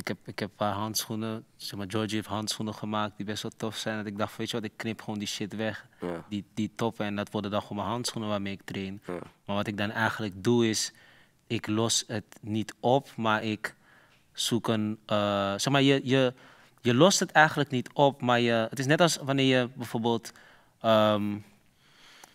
ik heb, ik heb uh, handschoenen, zeg maar, Georgie heeft handschoenen gemaakt die best wel tof zijn. Dat ik dacht, weet je wat, ik knip gewoon die shit weg. Die, die toppen en dat worden dan gewoon mijn handschoenen waarmee ik train. Maar wat ik dan eigenlijk doe is, ik los het niet op, maar ik zoek een, eh, zeg maar, je, je, je lost het eigenlijk niet op, maar je, het is net als wanneer je bijvoorbeeld, ehm,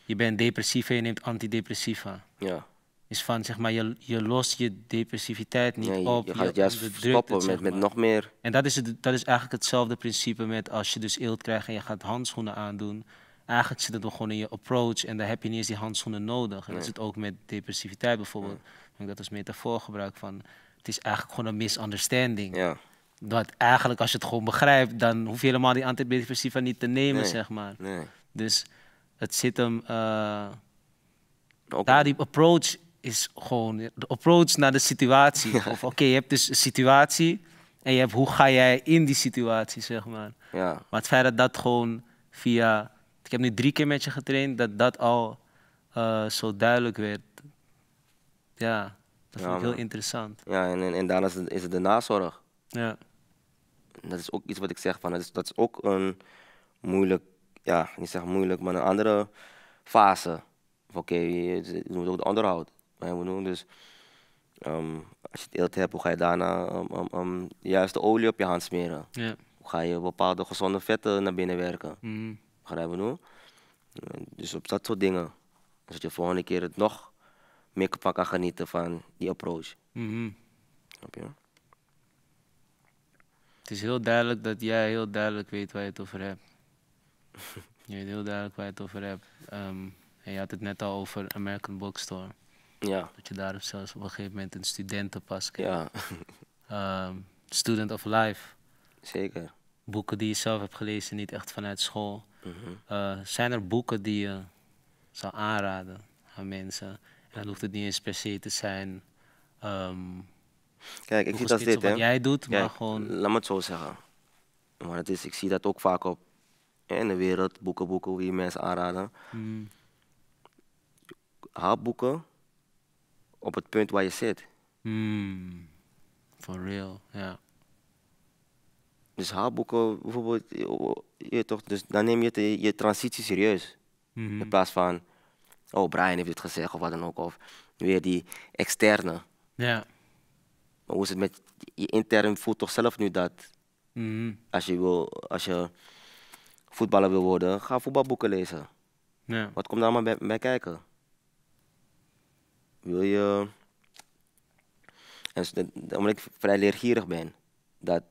je bent depressief en je neemt antidepressiva. Ja is van zeg maar, je, je lost je depressiviteit niet op. Je gaat juist stoppen met, met nog meer. En dat is, het, dat is eigenlijk hetzelfde principe met als je dus eelt krijgt en je gaat handschoenen aandoen. Eigenlijk zit het dan gewoon in je approach en daar heb je niet eens die handschoenen nodig. En is dat ook met depressiviteit bijvoorbeeld. Ja. Ik dat als metafoor gebruik van het is eigenlijk gewoon een misunderstanding. Ja. Dat eigenlijk als je het gewoon begrijpt, dan hoef je helemaal die antidepressiva niet te nemen, zeg maar. Dus het zit hem... Eh, daar die approach is gewoon de approach naar de situatie. Of oké, je hebt dus een situatie en je hebt hoe ga jij in die situatie, zeg maar. Ja. Maar het feit dat dat gewoon via... Ik heb nu drie keer met je getraind, dat dat al eh, zo duidelijk werd. Ja, dat vind ik heel interessant. Ja, en, en, daarna is het, is het de nazorg. Ja. Dat is ook iets wat ik zeg, van, dat, is, ook een moeilijk, ja, niet zeg moeilijk, maar een andere fase. Oké, je, je ook het onderhoud je moet doen. Dus ehm, als je het eelt hebt, hoe ga je daarna um, ehm, juist ehm, de olie op je hand smeren? Ja. Hoe ga je bepaalde gezonde vetten naar binnen werken? Mm. Begrijp we doen. Dus op dat soort dingen. Zodat je de volgende keer het nog meer kan genieten van die approach. Mm Snap je? Het is heel duidelijk dat jij heel duidelijk weet waar je het over hebt. je weet heel duidelijk waar je het over hebt. je had het net al over American Bookstore. Ja. Dat je daar zelfs op een gegeven moment een studentenpas krijgt. Ja. Ehm, student of Life. Zeker. Boeken die je zelf hebt gelezen, niet echt vanuit school. Mhm. Eh, zijn er boeken die je zou aanraden aan mensen? En dan hoeft het niet eens per se te zijn. Um, Kijk, ik zie dat dit, hè? Wat jij doet, maar gewoon. Laat me het zo zeggen. Maar het is, ik zie dat ook vaak op in de wereld, boeken, boeken, je mensen aanraden. Mm. Haal boeken op het punt waar je zit. Hmm. For real, ja. Dus haarboeken bijvoorbeeld, je, toch, dus dan neem je je transitie serieus. Mhm. In plaats van, oh Brian heeft het gezegd of wat dan ook. Of weer die externe. Ja. Maar hoe is het met je intern voelt toch zelf nu dat mhm. als, je wil, als je voetballer wil worden, ga voetbalboeken lezen. Ja. Wat komt daar allemaal bij, bij kijken? wil je. En omdat ik vrij leergierig ben. Dat,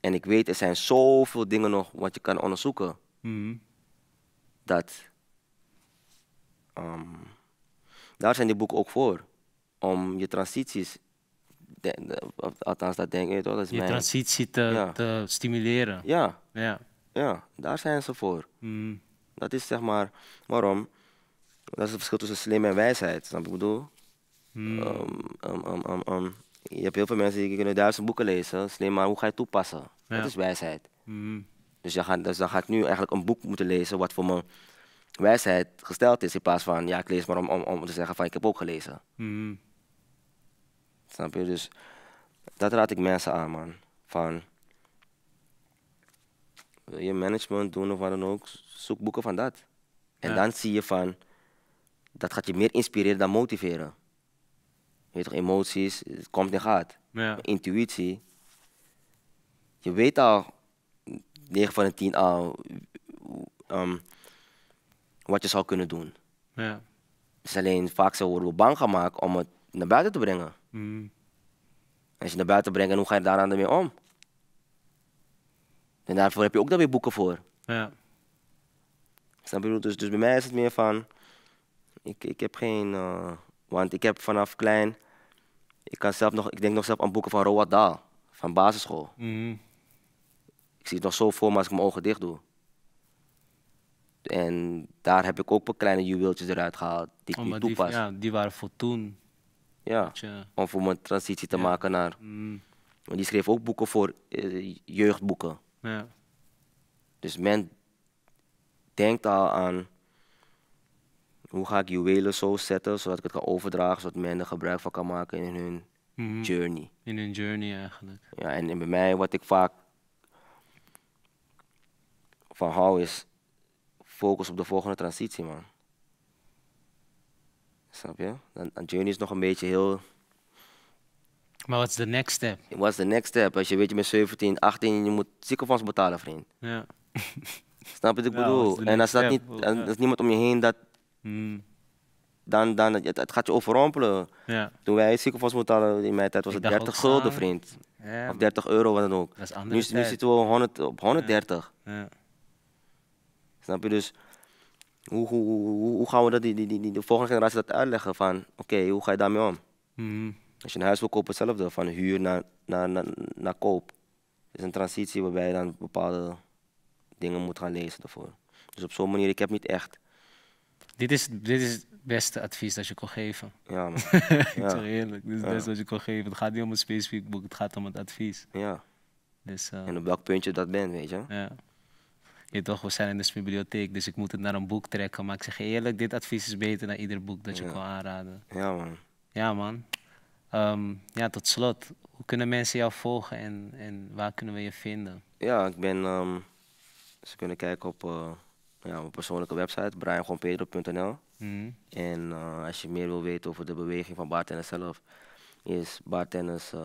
en ik weet, er zijn zoveel dingen nog wat je kan onderzoeken. Mhm. Dat. Ehm, daar zijn die boeken ook voor. Om je transities. althans, dat denk ik. Dat is je transitie te, te stimuleren. Ja. ja. ja. daar zijn ze voor. Mhm. Dat is zeg maar waarom. Dat is het verschil tussen slim en wijsheid, snap je wat ik bedoel? Hmm. Um, um, je hebt heel veel mensen die kunnen duizend boeken lezen, slim, maar hoe ga je toepassen? Dat is wijsheid. Hmm. Dus, je gaat, dus dan ga ik nu eigenlijk een boek moeten lezen wat voor mijn wijsheid gesteld is, in plaats van ja, ik lees maar om, om, om te zeggen van ik heb ook gelezen. Hmm. Snap je? Dus dat raad ik mensen aan, man. Van wil je management doen of wat dan ook, zoek boeken van dat. En dan zie je van dat gaat je meer inspireren dan motiveren. Je weet toch, emoties, het komt en gaat. Ja. Intuïtie, je weet al 9 van de 10 al ehm, wat je zou kunnen doen. Ja. Het is alleen vaak zo worden we bang gemaakt om het naar buiten te brengen. Mm. Als je naar buiten brengt, hoe ga je daaraan mee om? En daarvoor heb je ook daar weer boeken voor. Ja. Dus, dus bij mij is het meer van, ik, ik heb geen. Eh, want ik heb vanaf klein. Ik, kan zelf nog, ik denk nog zelf aan boeken van Roald Dahl, van basisschool. Mhm. Ik zie het nog zo voor me als ik mijn ogen dicht doe. En daar heb ik ook een kleine juweeltjes eruit gehaald die ik oh, nu toepas. Die, ja, die waren voor toen. Ja, om voor mijn transitie te maken naar... Mm. Want die schreef ook boeken voor eh, jeugdboeken. Ja. Dus men denkt al aan hoe ga ik juwelen zo zetten zodat ik het kan overdragen, zodat men er gebruik van kan maken in hun mhm. journey. In hun journey eigenlijk. Ja, en, bij mij wat ik vaak van hou is focus op de volgende transitie, man. Snap je? een journey is nog een beetje heel maar wat is de next step? Wat is de next step? Als je weet je met 17, 18, je moet ziekenfonds betalen, vriend. Ja. Snap je wat ik bedoel? En als, dat niet, als niemand om je heen dat Hmm. Dan, dan, het, gaat je overrompelen. Ja. Toen wij ziekenfonds hadden, in mijn tijd was het 30 gulden, ah, vriend. of 30 euro, wat dan ook. nu, nu, zitten we 100, op 130. Ja. Snap je? Dus hoe, gaan we dat, die, die, die, de volgende generatie dat uitleggen? Van oké, hoe ga je daarmee om? Hmm. Als je een huis wil kopen, hetzelfde. Van huur naar, naar, naar, koop. is een transitie waarbij je dan bepaalde dingen moet gaan lezen ervoor. Dus op zo'n manier, ik heb niet echt dit is, dit is het beste advies dat je kon geven. Ja, man. ik ja. zeg eerlijk, dit is het beste wat je kon geven. Het gaat niet om een specifiek boek, het gaat om het advies. Ja. Dus, eh, en op welk puntje dat bent, weet je? Ja. Je toch, we zijn in de bibliotheek, dus ik moet het naar een boek trekken. Maar ik zeg eerlijk, dit advies is beter dan ieder boek dat je kan kon aanraden. Ja, man. Ja, man. Ehm, ja, tot slot. Hoe kunnen mensen jou volgen en, en waar kunnen we je vinden? Ja, ik ben... ze ehm, kunnen kijken op... Eh, ja, mijn persoonlijke website, briangonpedro.nl. Mm. En eh, als je meer wil weten over de beweging van bartennis zelf, is bartennis uh,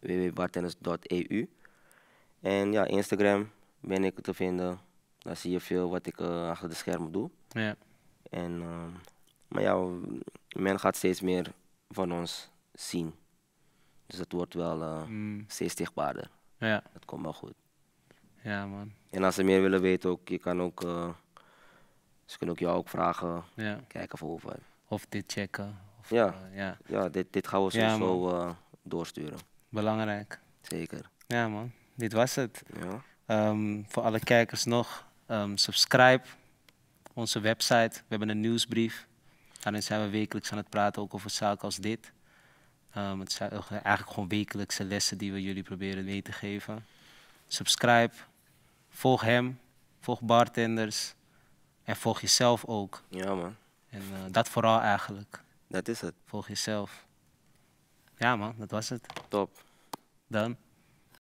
eh, www.bartennis.eu. En ja, Instagram ben ik te vinden. Daar zie je veel wat ik eh, achter de schermen doe. Ja. En, ehm, maar ja, men gaat steeds meer van ons zien. Dus het wordt wel mhm. steeds zichtbaarder. Ja. Dat komt wel goed. Ja, man. En als ze meer willen weten, ook, je kan ook, eh, ze kunnen ook jou ook vragen, ja. kijken voor over. Of dit checken. Of ja, eh, ja. ja dit, dit gaan we zo ja, eh, doorsturen. Belangrijk. Zeker. Ja man, dit was het. Ja. Ehm, voor alle kijkers nog, ehm, subscribe onze website. We hebben een nieuwsbrief. Daarin zijn we wekelijks aan het praten ook over zaken als dit. Ehm, het zijn eigenlijk gewoon wekelijkse lessen die we jullie proberen mee te geven. Subscribe, Volg hem, volg bartenders en volg jezelf ook. Ja, man. En eh, dat vooral eigenlijk. Dat is het. Volg jezelf. Ja, man, dat was het. Top. Dan.